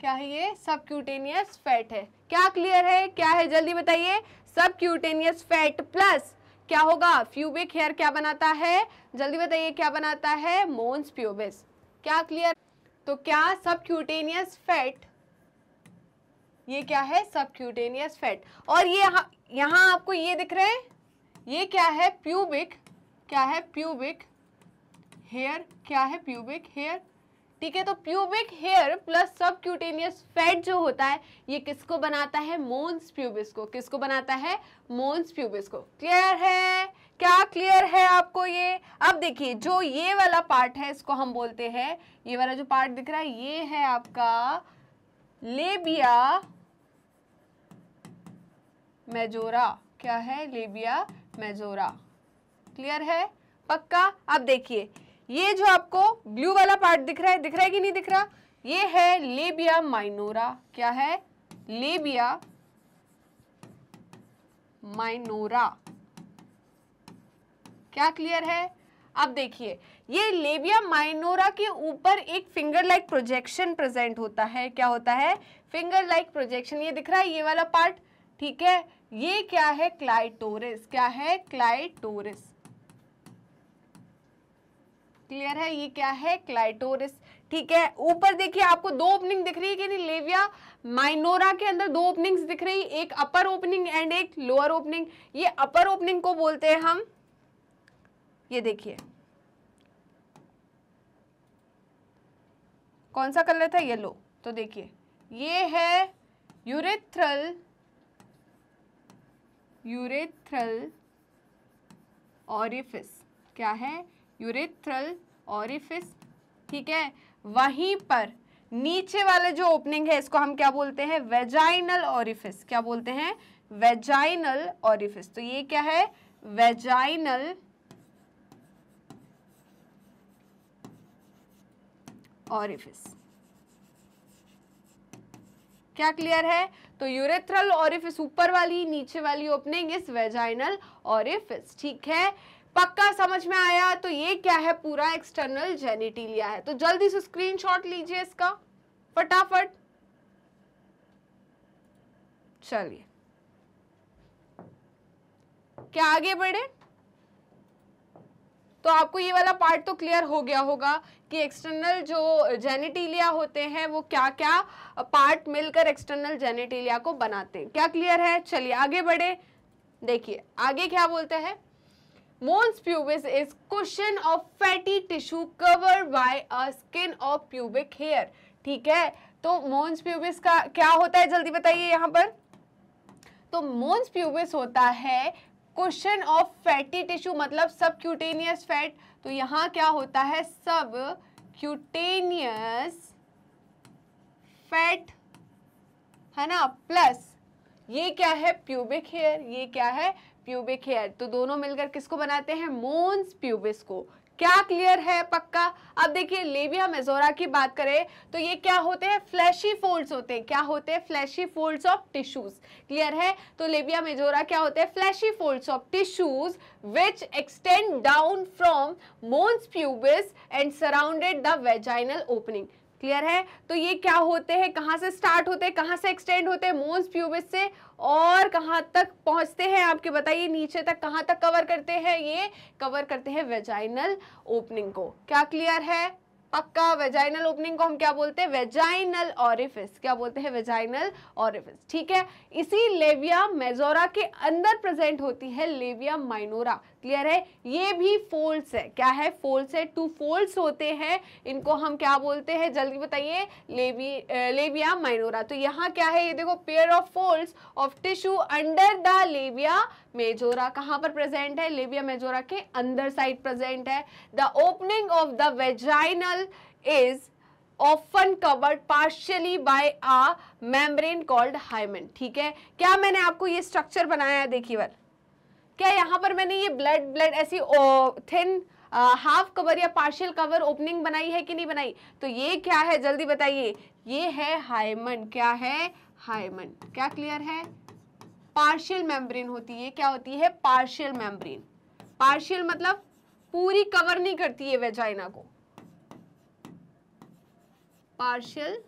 क्या है ये सब क्यूटेनियस फैट है क्या क्लियर है क्या है जल्दी बताइए सब क्यूटेनियस फैट प्लस क्या होगा फ्यूबिक हेयर क्या बनाता है जल्दी बताइए क्या बनाता है मोन्स प्यूबिस क्या क्लियर तो क्या सब क्यूटेनियस फैट ये क्या है सबक्यूटेनियस फैट और ये यहाँ आपको ये दिख रहे हैं ये क्या है प्यूबिक क्या है प्यूबिक हेयर क्या है प्यूबिक हेयर ठीक है तो pubic hair plus subcutaneous fat जो होता है ये किसको बनाता है मोन्स प्यूबिस को किसको बनाता है मोन्स प्यूबिस को क्लियर है क्या क्लियर है आपको ये अब देखिए जो ये वाला पार्ट है इसको हम बोलते हैं ये वाला जो पार्ट दिख रहा है ये है आपका लेबिया मेजोरा क्या है लेबिया मेजोरा क्लियर है पक्का अब देखिए ये जो आपको ब्लू वाला पार्ट दिख रहा है दिख रहा है कि नहीं दिख रहा ये है लेबिया माइनोरा क्या है लेबिया माइनोरा क्या क्लियर है अब देखिए ये लेबिया माइनोरा के ऊपर एक फिंगर लाइक प्रोजेक्शन प्रेजेंट होता है क्या होता है फिंगर लाइक प्रोजेक्शन ये दिख रहा है ये वाला पार्ट ठीक है ये क्या है क्लाइटोरिस क्या है क्लाइटोरिस क्लियर है ये क्या है क्लाइटोरिस ठीक है ऊपर देखिए आपको दो ओपनिंग दिख रही है कि नहीं लेविया माइनोरा के अंदर दो ओपनिंग्स दिख रही एक अपर ओपनिंग एंड एक लोअर ओपनिंग ये अपर ओपनिंग को बोलते हैं हम ये देखिए कौन सा कलर था येलो तो देखिए ये है यूरेथ्रल यूरेथ्रल ऑरिफिस क्या है यूरेथ्रल ऑरिफिस ठीक है वहीं पर नीचे वाले जो ओपनिंग है इसको हम क्या बोलते हैं वेजाइनल ऑरिफिस क्या बोलते हैं वेजाइनल ऑरिफिस तो ये क्या है वेजाइनल ऑरिफिस क्या क्लियर है तो यूरेथ्रल ऑरिफिस ऊपर वाली नीचे वाली ओपनिंग इस वेजाइनल ऑरिफिस ठीक है पक्का समझ में आया तो ये क्या है पूरा एक्सटर्नल जेनिटीलिया है तो जल्दी से स्क्रीन लीजिए इसका फटाफट चलिए क्या आगे बढ़े तो आपको ये वाला पार्ट तो क्लियर हो गया होगा कि एक्सटर्नल जो जेनिटीलिया होते हैं वो क्या क्या पार्ट मिलकर एक्सटर्नल जेनिटीलिया को बनाते हैं क्या क्लियर है चलिए आगे बढ़े देखिए आगे क्या बोलते हैं mons pubis is cushion of fatty tissue cover by a skin of pubic hair ठीक है तो मोन्स प्यूबिस का क्या होता है जल्दी बताइए यहाँ पर तो मोन्स प्यूबिस होता है क्वेश्चन ऑफ फैटी टिश्यू मतलब सब क्यूटेनियस फैट तो यहां क्या होता है सब क्यूटेनियस फैट है ना प्लस ये क्या है प्यूबिक हेयर ये क्या है प्यूबिक हेयर तो दोनों मिलकर किसको बनाते हैं मोन्स प्यूबिस को क्या क्लियर है पक्का अब देखिए लेबिया मेजोरा की बात करें तो ये क्या होते हैं फ्लैशी फोल्ड्स होते हैं क्या होते हैं fleshy folds of tissues clear है तो लेबिया मेजोरा क्या होते हैं fleshy folds of tissues which extend down from mons pubis and surrounded the vaginal opening clear है तो ये क्या होते हैं कहाँ से स्टार्ट होते हैं कहाँ से एक्सटेंड होते हैं मोन्स प्यूबिस से और कहाँ तक पहुँचते हैं आपके बताइए नीचे तक कहाँ तक कवर करते हैं ये कवर करते हैं वेजाइनल ओपनिंग को क्या क्लियर है पक्का वेजाइनल ओपनिंग को हम क्या बोलते हैं वेजाइनल ऑरिफिस क्या बोलते हैं वेजाइनल ऑरिफिस ठीक है इसी लेविया मेजोरा के अंदर प्रेजेंट होती है लेविया माइनोरा क्लियर है ये भी फोल्ड्स है क्या है फोल्ड्स है टू फोल्ड्स होते हैं इनको हम क्या बोलते हैं जल्दी बताइए लेवी लेविया माइनोरा तो यहाँ क्या है ये देखो pair of folds of tissue under the labia majora कहाँ पर प्रेजेंट है लेविया मेजोरा के अंदर साइड प्रेजेंट है the opening of the vaginal is often covered partially by a membrane called hymen ठीक है क्या मैंने आपको ये स्ट्रक्चर बनाया है देखिए बार क्या यहाँ पर मैंने ये ब्लड ब्लड ऐसी थिन हाफ कवर या पार्शियल कवर ओपनिंग बनाई है कि नहीं बनाई तो ये क्या है जल्दी बताइए ये है हाइमन क्या है हाइमन क्या क्लियर है पार्शियल मेम्ब्रेन होती है क्या होती है पार्शियल मेम्ब्रेन पार्शियल मतलब पूरी कवर नहीं करती है वेजाइना को पार्शियल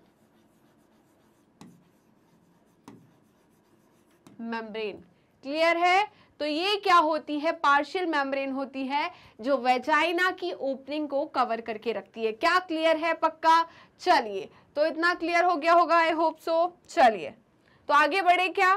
मेम्ब्रेन क्लियर है तो ये क्या होती है पार्शियल मेम्ब्रेन होती है जो वेजाइना की ओपनिंग को कवर करके रखती है क्या क्लियर है पक्का चलिए तो इतना क्लियर हो गया होगा आई होप सो चलिए तो आगे बढ़े क्या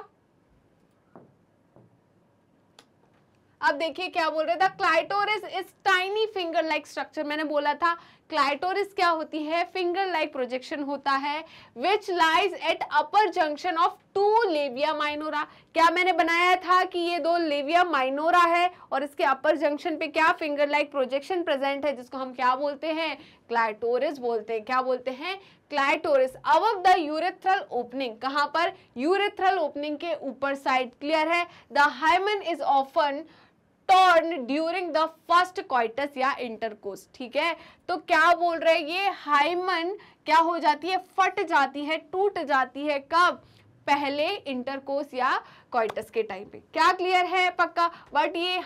अब देखिए क्या बोल रहे थे clitoris is tiny finger like structure मैंने बोला था क्लाइटोरिस क्या होती है फिंगर लाइक प्रोजेक्शन होता है which lies at upper junction of two labia minora क्या मैंने बनाया था कि ये दो लेविया माइनोरा है और इसके अपर जंक्शन पे क्या फिंगर लाइक प्रोजेक्शन प्रेजेंट है जिसको हम क्या बोलते हैं क्लाइटोरिस बोलते हैं क्या बोलते हैं क्लाइटोरिस अब द यूरेथ्रल ओपनिंग कहाँ पर यूरेथ्रल ओपनिंग के ऊपर साइड क्लियर है the hymen is often torn during the first coitus या इंटरकोस ठीक है तो क्या बोल रहे हैं ये हाइमन क्या हो जाती है फट जाती है टूट जाती है कब पहले इंटरकोस या कॉइटस के टाइम पे क्या क्लियर है पक्का बट ये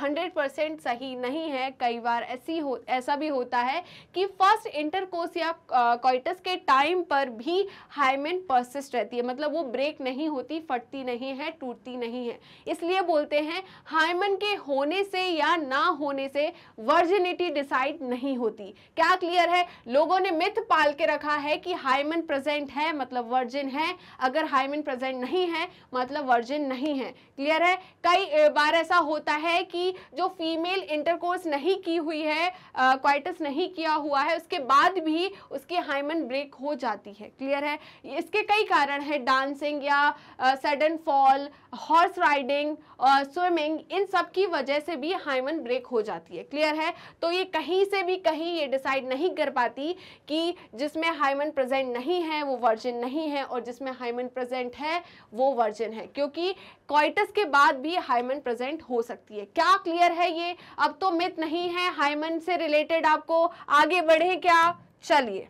हंड्रेड परसेंट सही नहीं है कई बार ऐसी हो ऐसा भी होता है कि फर्स्ट इंटरकोर्स या कॉइटस के टाइम पर भी हाइमेन परसिस्ट रहती है मतलब वो ब्रेक नहीं होती फटती नहीं है टूटती नहीं है इसलिए बोलते हैं हाइमन के होने से या ना होने से वर्जिनिटी डिसाइड नहीं होती क्या क्लियर है लोगों ने मिथ पाल के रखा है कि हाइमन प्रेजेंट है मतलब वर्जिन है अगर हाइमन प्रेजेंट नहीं है मतलब वर्जिन वर्जिन नहीं है क्लियर है कई बार ऐसा होता है कि जो फीमेल इंटरकोर्स नहीं की हुई है क्वाइटस नहीं किया हुआ है उसके बाद भी उसकी हाइमन ब्रेक हो जाती है क्लियर है इसके कई कारण है डांसिंग या sudden fall horse riding swimming इन सब की वजह से भी हाइमन ब्रेक हो जाती है क्लियर है तो ये कहीं से भी कहीं ये डिसाइड नहीं कर पाती कि जिसमें हाइमन प्रेजेंट नहीं है वो वर्जिन नहीं है और जिसमें हाइमन प्रेजेंट है वो वर्जिन है क्योंकि कि कॉइटस के बाद भी हाइमन प्रेजेंट हो सकती है क्या क्लियर है ये अब तो मिथ नहीं है हाइमन से रिलेटेड आपको आगे बढ़े क्या चलिए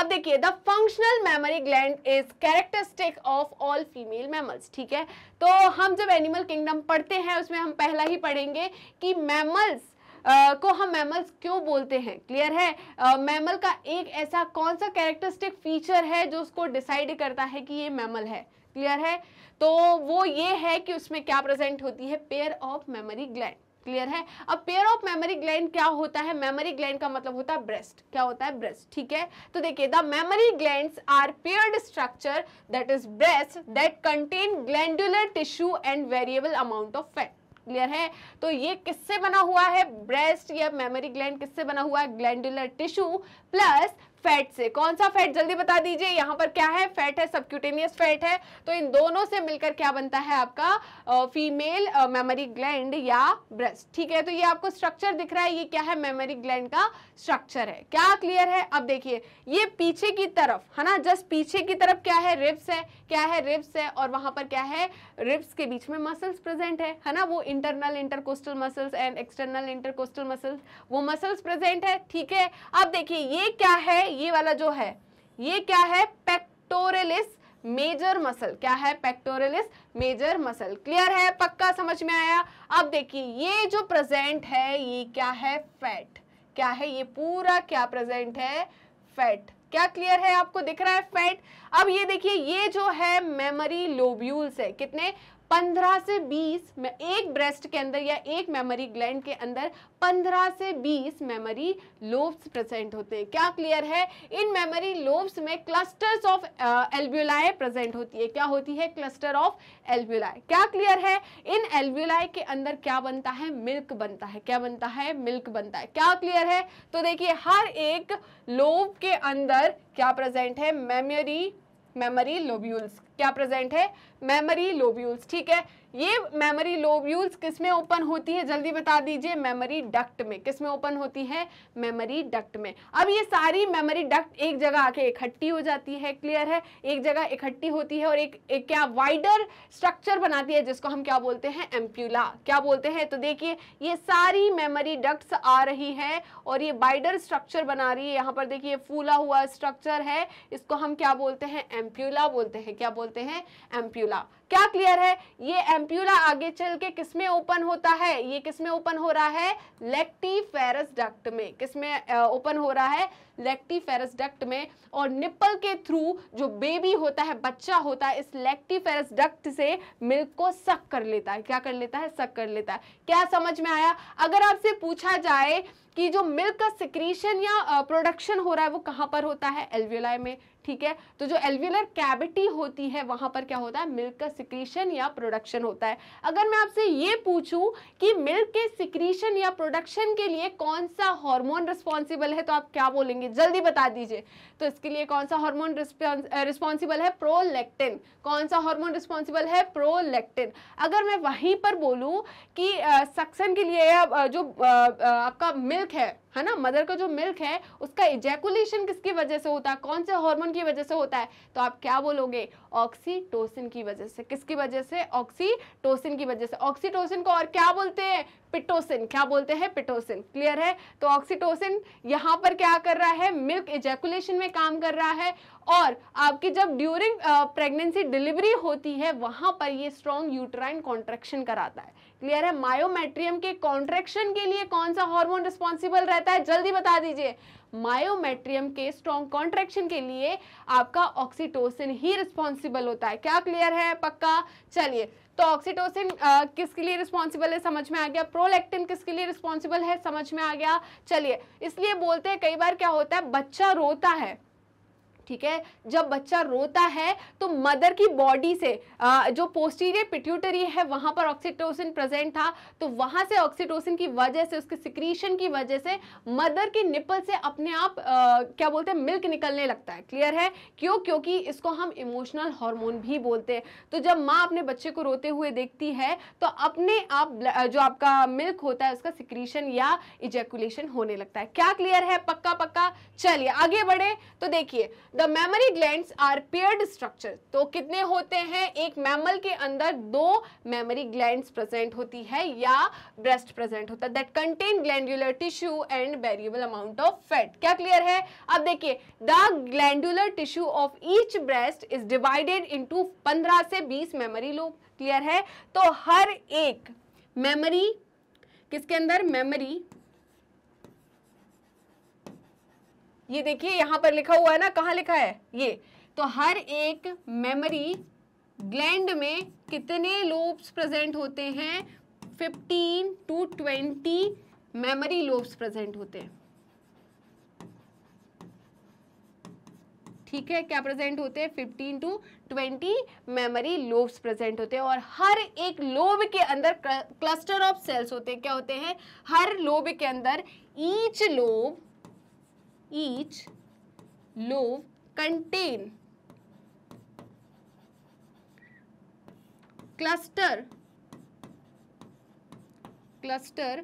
अब देखिए the functional mammary gland is characteristic of all female mammals ठीक है तो हम जब एनिमल किंगडम पढ़ते हैं उसमें हम पहला ही पढ़ेंगे कि मैमल्स Uh, को हम मैमल्स क्यों बोलते हैं क्लियर है मैमल uh, का एक ऐसा कौन सा कैरेक्टरिस्टिक फीचर है जो उसको डिसाइड करता है कि ये मैमल है क्लियर है uh, तो वो ये है कि उसमें क्या प्रेजेंट होती है pair of mammary gland clear है अब पेयर ऑफ मेमोरी ग्लैंड क्या होता है मेमोरी ग्लैंड का मतलब होता है ब्रेस्ट क्या होता है ब्रेस्ट ठीक है तो देखिए the mammary gland are paired structure that is breast that contain glandular tissue and variable amount of fat clear है तो ये किससे बना हुआ है ब्रेस्ट या मेमोरी ग्लैंड किससे बना हुआ है ग्लैंडुलर टिश्यू प्लस फैट से कौन सा फैट जल्दी बता दीजिए यहाँ पर क्या है फैट है सबक्यूटेनियस फैट है तो इन दोनों से मिलकर क्या बनता है आपका फीमेल मेमरी ग्लैंड या ब्रेस्ट ठीक है तो ये आपको स्ट्रक्चर दिख रहा है ये क्या है मेमरी ग्लैंड का स्ट्रक्चर है क्या क्लियर है अब देखिए ये पीछे की तरफ है ना जस्ट पीछे की तरफ क्या है रिब्स है क्या है रिब्स है और वहां पर क्या है रिब्स के बीच में मसल्स प्रेजेंट है है ना वो internal intercostal muscles and external intercostal muscles वो मसल्स प्रेजेंट है ठीक है अब देखिए ये क्या है ये वाला जो है ये क्या है पेक्टोरेलिस मेजर मसल क्या है पेक्टोरेलिस मेजर मसल क्लियर है पक्का समझ में आया अब देखिए ये जो प्रेजेंट है ये क्या है फैट क्या है ये पूरा क्या प्रेजेंट है फैट क्या क्लियर है आपको दिख रहा है फैट अब ये देखिए ये जो है मेमोरी लोब्यूल्स है कितने 15 से 20 में एक ब्रेस्ट के अंदर या एक मेमोरी ग्लैंड के अंदर 15 से 20 मेमोरी लोब्स प्रेजेंट होते हैं क्या क्लियर है इन मेमोरी लोब्स में क्लस्टर्स ऑफ एल्ब्यूलाय प्रेजेंट होती है क्या होती है क्लस्टर ऑफ एल्ब्यूलाय क्या क्लियर है इन एल्ब्यूलाय के अंदर क्या बनता है मिल्क बनता है क्या बनता है मिल्क बनता है क्या क्लियर है तो देखिए हर एक लोब के अंदर क्या प्रेजेंट है मेमोरी मेमरी लोब्यूल्स क्या प्रेजेंट है मेमरी लोब्यूल्स ठीक है ये मेमोरी लोब्यूल्स किस में ओपन होती है जल्दी बता दीजिए मेमोरी डक्ट में किस में ओपन होती है मेमोरी डक्ट में अब ये सारी मेमोरी डक्ट एक जगह आके इकट्ठी हो जाती है क्लियर है एक जगह इकट्ठी होती है और एक, एक क्या वाइडर स्ट्रक्चर बनाती है जिसको हम क्या बोलते हैं एम्प्यूला क्या बोलते हैं तो देखिए ये सारी मेमोरी डक्ट्स आ रही है और ये वाइडर स्ट्रक्चर बना रही है यहाँ पर देखिए फूला हुआ स्ट्रक्चर है इसको हम क्या बोलते हैं एम्प्यूला बोलते हैं क्या बोलते हैं एम्प्यूला क्या क्लियर है ये एम्प्यूला आगे चल के किसमें ओपन होता है ये किसमें ओपन हो रहा है लेक्टीफेरस डक्ट में किसमें ओपन हो रहा है लेक्टीफेरस डक्ट में और निप्पल के थ्रू जो बेबी होता है बच्चा होता है इस लेक्टीफेरस डक्ट से मिल्क को सक कर लेता है क्या कर लेता है सक कर लेता है क्या समझ में आया अगर आपसे पूछा जाए कि जो मिल्क का सिक्रीशन या प्रोडक्शन हो रहा है वो कहाँ पर होता है एल्वियोलाई में ठीक है तो जो एल्वियलर कैविटी होती है वहां पर क्या होता है मिल्क का सिक्रीशन या प्रोडक्शन होता है अगर मैं आपसे ये पूछूं कि मिल्क के सिक्रीशन या प्रोडक्शन के लिए कौन सा हार्मोन रिस्पॉन्सिबल है तो आप क्या बोलेंगे जल्दी बता दीजिए तो इसके लिए कौन सा हार्मोन रिस्पॉन्सिबल है प्रोलेक्टिन कौन सा हार्मोन रिस्पॉन्सिबल है प्रोलेक्टिन अगर मैं वहीं पर बोलूँ कि सक्सन के लिए जो आपका मिल्क है है ना मदर का जो मिल्क है उसका इजैकुलेशन किसकी वजह से होता है कौन से हार्मोन की वजह से होता है तो आप क्या बोलोगे ऑक्सीटोसिन की वजह से किसकी वजह से ऑक्सीटोसिन की वजह से ऑक्सीटोसिन को और क्या बोलते हैं पिटोसिन क्या बोलते हैं पिटोसिन क्लियर है तो ऑक्सीटोसिन यहाँ पर क्या कर रहा है मिल्क इजैकुलेशन में काम कर रहा है और आपकी जब ड्यूरिंग प्रेगनेंसी डिलीवरी होती है वहाँ पर ये स्ट्रॉन्ग यूट्राइन कॉन्ट्रेक्शन कराता है क्लियर है मायोमेट्रियम के कॉन्ट्रेक्शन के लिए कौन सा हार्मोन रिस्पॉन्सिबल रहता है जल्दी बता दीजिए मायोमेट्रियम के स्ट्रॉन्ग कॉन्ट्रेक्शन के लिए आपका ऑक्सीटोसिन ही रिस्पॉन्सिबल होता है क्या क्लियर है पक्का चलिए तो ऑक्सीटोसिन किसके लिए रिस्पॉन्सिबल है समझ में आ गया प्रोलेक्टिन किसके लिए रिस्पॉन्सिबल है समझ में आ गया चलिए इसलिए बोलते हैं कई बार क्या होता है बच्चा रोता है ठीक है जब बच्चा रोता है तो मदर की बॉडी से आ, जो पोस्टीरियर पिट्यूटरी है वहां पर ऑक्सीटोसिन प्रेजेंट था तो वहां से ऑक्सीटोसिन की वजह से उसके सिक्रीशन की वजह से मदर के निपल से अपने आप आ, क्या बोलते हैं मिल्क निकलने लगता है क्लियर है क्यों क्योंकि इसको हम इमोशनल हार्मोन भी बोलते हैं तो जब माँ अपने बच्चे को रोते हुए देखती है तो अपने आप जो आपका मिल्क होता है उसका सिक्रीशन या इजेकुलेशन होने लगता है क्या क्लियर है पक्का पक्का चलिए आगे बढ़े तो देखिए the the mammary gland are paired structure तो कितने होते हैं एक मैमल के अंदर दो मेमरी ग्लैंड प्रेजेंट होती है या ब्रेस्ट प्रेजेंट होता है that contain glandular tissue and variable amount of fat क्या क्लियर है अब देखिए the glandular tissue of each breast is divided into पंद्रह से बीस मेमरी लोब क्लियर है तो हर एक मेमरी किसके अंदर मेमरी ये देखिए यहां पर लिखा हुआ है ना कहा लिखा है ये तो हर एक मेमोरी ग्लैंड में कितने लोब्स प्रेजेंट होते हैं 15 टू 20 मेमोरी लोब्स प्रेजेंट होते हैं ठीक है क्या प्रेजेंट होते हैं 15 टू 20 मेमोरी लोब्स प्रेजेंट होते हैं और हर एक लोब के अंदर क्लस्टर ऑफ सेल्स होते हैं क्या होते हैं हर लोब के अंदर each lobe each lobe contain cluster cluster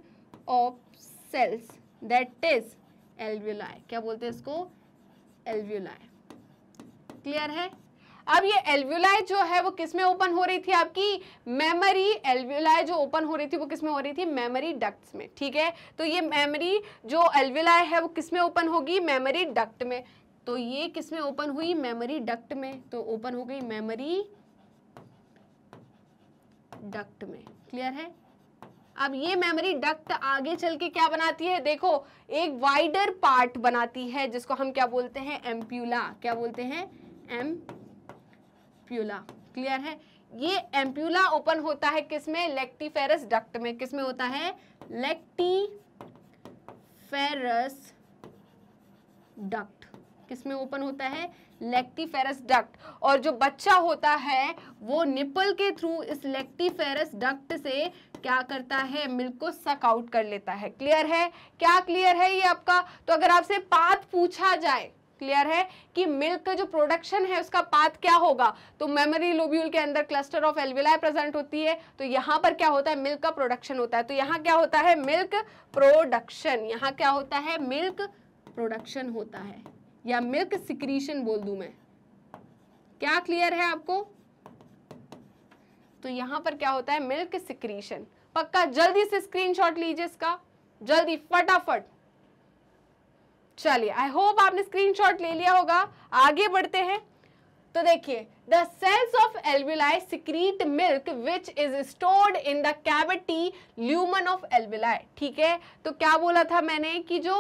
of cells that is alveoli क्या बोलते हैं इसको alveoli clear है अब ये एल्व्यूलाई जो है वो किस में ओपन हो रही थी आपकी मेमरी एल्व्यूलाई जो ओपन हो रही थी वो किस में हो रही थी मेमरी डक्ट्स में ठीक है तो ये मेमरी जो एल्व्यूलाई है वो किस में ओपन होगी मेमरी डक्ट में तो ये किस में ओपन हुई मेमोरी डक्ट में तो ओपन हो गई मेमोरी डक्ट में क्लियर है अब ये मेमोरी डक्ट आगे चल के क्या बनाती है देखो एक वाइडर पार्ट बनाती है जिसको हम क्या बोलते हैं एम्प्यूला क्या बोलते हैं एम एम्प्यूला क्लियर है ये एम्प्यूला ओपन होता है किसमें लेक्टिफेरस डक्ट में किसमें होता है लेक्टिफेरस डक्ट किसमें ओपन होता है लेक्टिफेरस डक्ट और जो बच्चा होता है वो निपल के थ्रू इस लेक्टिफेरस डक्ट से क्या करता है मिल्क को सक आउट कर लेता है क्लियर है क्या क्लियर है ये आपका तो अगर आपसे पाथ पूछा जाए क्लियर है कि मिल्क का जो प्रोडक्शन है उसका पाथ क्या होगा तो मेमोरी लोब्यूल के अंदर क्लस्टर ऑफ एल्विलाई प्रेजेंट होती है तो यहां पर क्या होता है मिल्क का प्रोडक्शन होता है तो यहां क्या होता है मिल्क प्रोडक्शन यहां क्या होता है मिल्क प्रोडक्शन होता है या मिल्क सिक्रीशन बोल दू मैं क्या क्लियर है आपको तो यहां पर क्या होता है मिल्क सिक्रीशन पक्का जल्दी से स्क्रीनशॉट लीजिए इसका जल्दी फटाफट चलिए आई होप आपने शॉट ले लिया होगा आगे बढ़ते हैं तो देखिए the cells of alveoli secrete milk which is stored in the cavity lumen of ठीक है तो क्या बोला था मैंने कि जो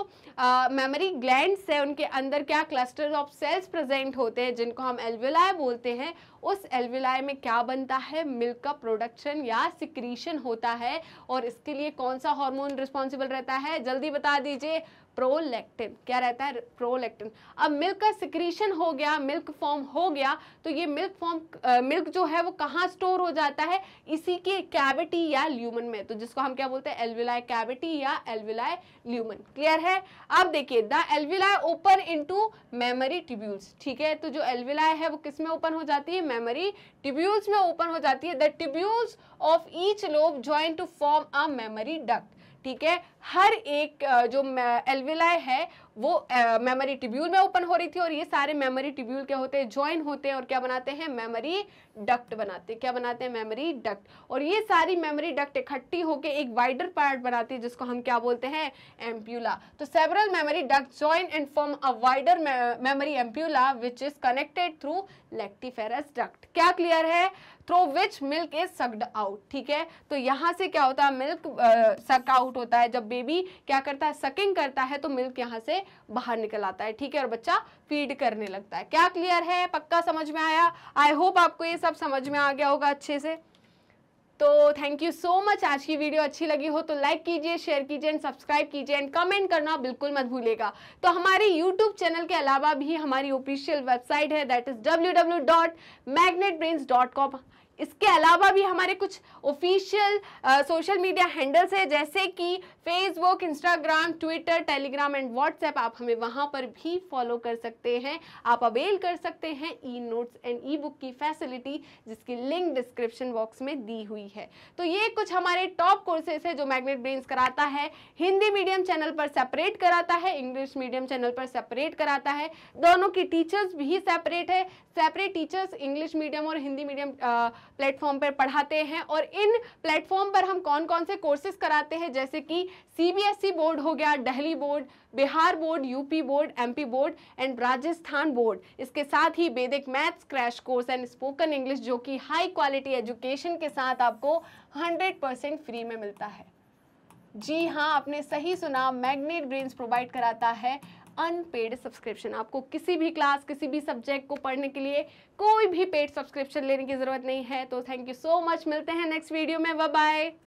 मेमोरी uh, ग्लैंड्स है उनके अंदर क्या क्लस्टर ऑफ सेल्स प्रेजेंट होते हैं जिनको हम एल्विलाई बोलते हैं उस एल्विलाई में क्या बनता है मिल्क का प्रोडक्शन या सिक्रीशन होता है और इसके लिए कौन सा हॉर्मोन रिस्पॉन्सिबल रहता है जल्दी बता दीजिए प्रोलेक्टिन क्या रहता है प्रोलेक्टिन अब मिल्क का सिक्रीशन हो गया मिल्क फॉर्म हो गया तो ये मिल्क फॉर्म मिल्क जो है वो कहाँ स्टोर हो जाता है इसी के कैविटी या ल्यूमन में तो जिसको हम क्या बोलते हैं एलविलाय कैविटी या एलविलाय ल्यूमन क्लियर है अब देखिए the alveoli open into memory tubules ठीक है तो जो एलविलाय है वो किस में ओपन हो जाती है मेमरी ट्यूब्यूल्स में ओपन हो जाती है the tubules of each lobe join to form a memory duct ठीक है हर एक जो एलविलाई है वो मेमोरी टिब्यूल में ओपन हो रही थी और ये सारे मेमोरी टिब्यूल क्या होते हैं ज्वाइन होते हैं और क्या बनाते हैं मेमोरी डक्ट बनाते हैं क्या बनाते हैं मेमोरी डक्ट और ये सारी मेमोरी डक्ट इकट्ठी होकर एक वाइडर पार्ट बनाती है जिसको हम क्या बोलते हैं एम्प्यूला तो several memory duct join and form a wider memory ampulla which is connected through lactiferous duct क्या क्लियर है through which milk is sucked out ठीक है तो यहाँ से क्या होता है मिल्क सक आउट होता है जब बेबी क्या करता है सकिंग करता है तो मिल्क यहाँ से बाहर निकल आता है ठीक है और बच्चा फीड करने लगता है क्या क्लियर है पक्का समझ में आया आई होप आपको ये सब समझ में आ गया होगा अच्छे से तो थैंक यू सो मच आज की वीडियो अच्छी लगी हो तो लाइक कीजिए शेयर कीजिए एंड सब्सक्राइब कीजिए एंड कमेंट करना बिल्कुल मत भूलेगा तो हमारे यूट्यूब चैनल के अलावा भी हमारी ऑफिशियल वेबसाइट है that is W W dot Magnet Brains dot com इसके अलावा भी हमारे कुछ ऑफिशियल सोशल मीडिया हैंडल्स है जैसे कि Facebook Instagram Twitter Telegram and WhatsApp आप हमें वहाँ पर भी फॉलो कर सकते हैं आप अवेल कर सकते हैं e notes and e book की फैसिलिटी जिसकी लिंक डिस्क्रिप्शन बॉक्स में दी हुई है तो ये कुछ हमारे टॉप कोर्सेज है जो मैग्नेट ब्रेन्स कराता है हिंदी मीडियम चैनल पर सेपरेट कराता है इंग्लिश मीडियम चैनल पर सेपरेट कराता है दोनों की टीचर्स भी सेपरेट है सेपरेट टीचर्स इंग्लिश मीडियम और हिंदी मीडियम प्लेटफॉर्म पर पढ़ाते हैं और इन प्लेटफॉर्म पर हम कौन कौन से कोर्सेज कराते हैं जैसे कि सीबीएसई e बोर्ड हो गया Delhi board Bihar board UP board MP board and Rajasthan board इसके साथ ही Vedic maths crash course and spoken English जो कि हाई क्वालिटी एजुकेशन के साथ आपको परसेंट फ्री में मिलता है जी हाँ आपने सही सुना मैग्नेट ब्रेन्स प्रोवाइड कराता है अनपेड सब्सक्रिप्शन आपको किसी भी क्लास किसी भी सब्जेक्ट को पढ़ने के लिए कोई भी पेड सब्सक्रिप्शन लेने की ज़रूरत नहीं है तो थैंक यू सो मच मिलते हैं नेक्स्ट वीडियो में बाय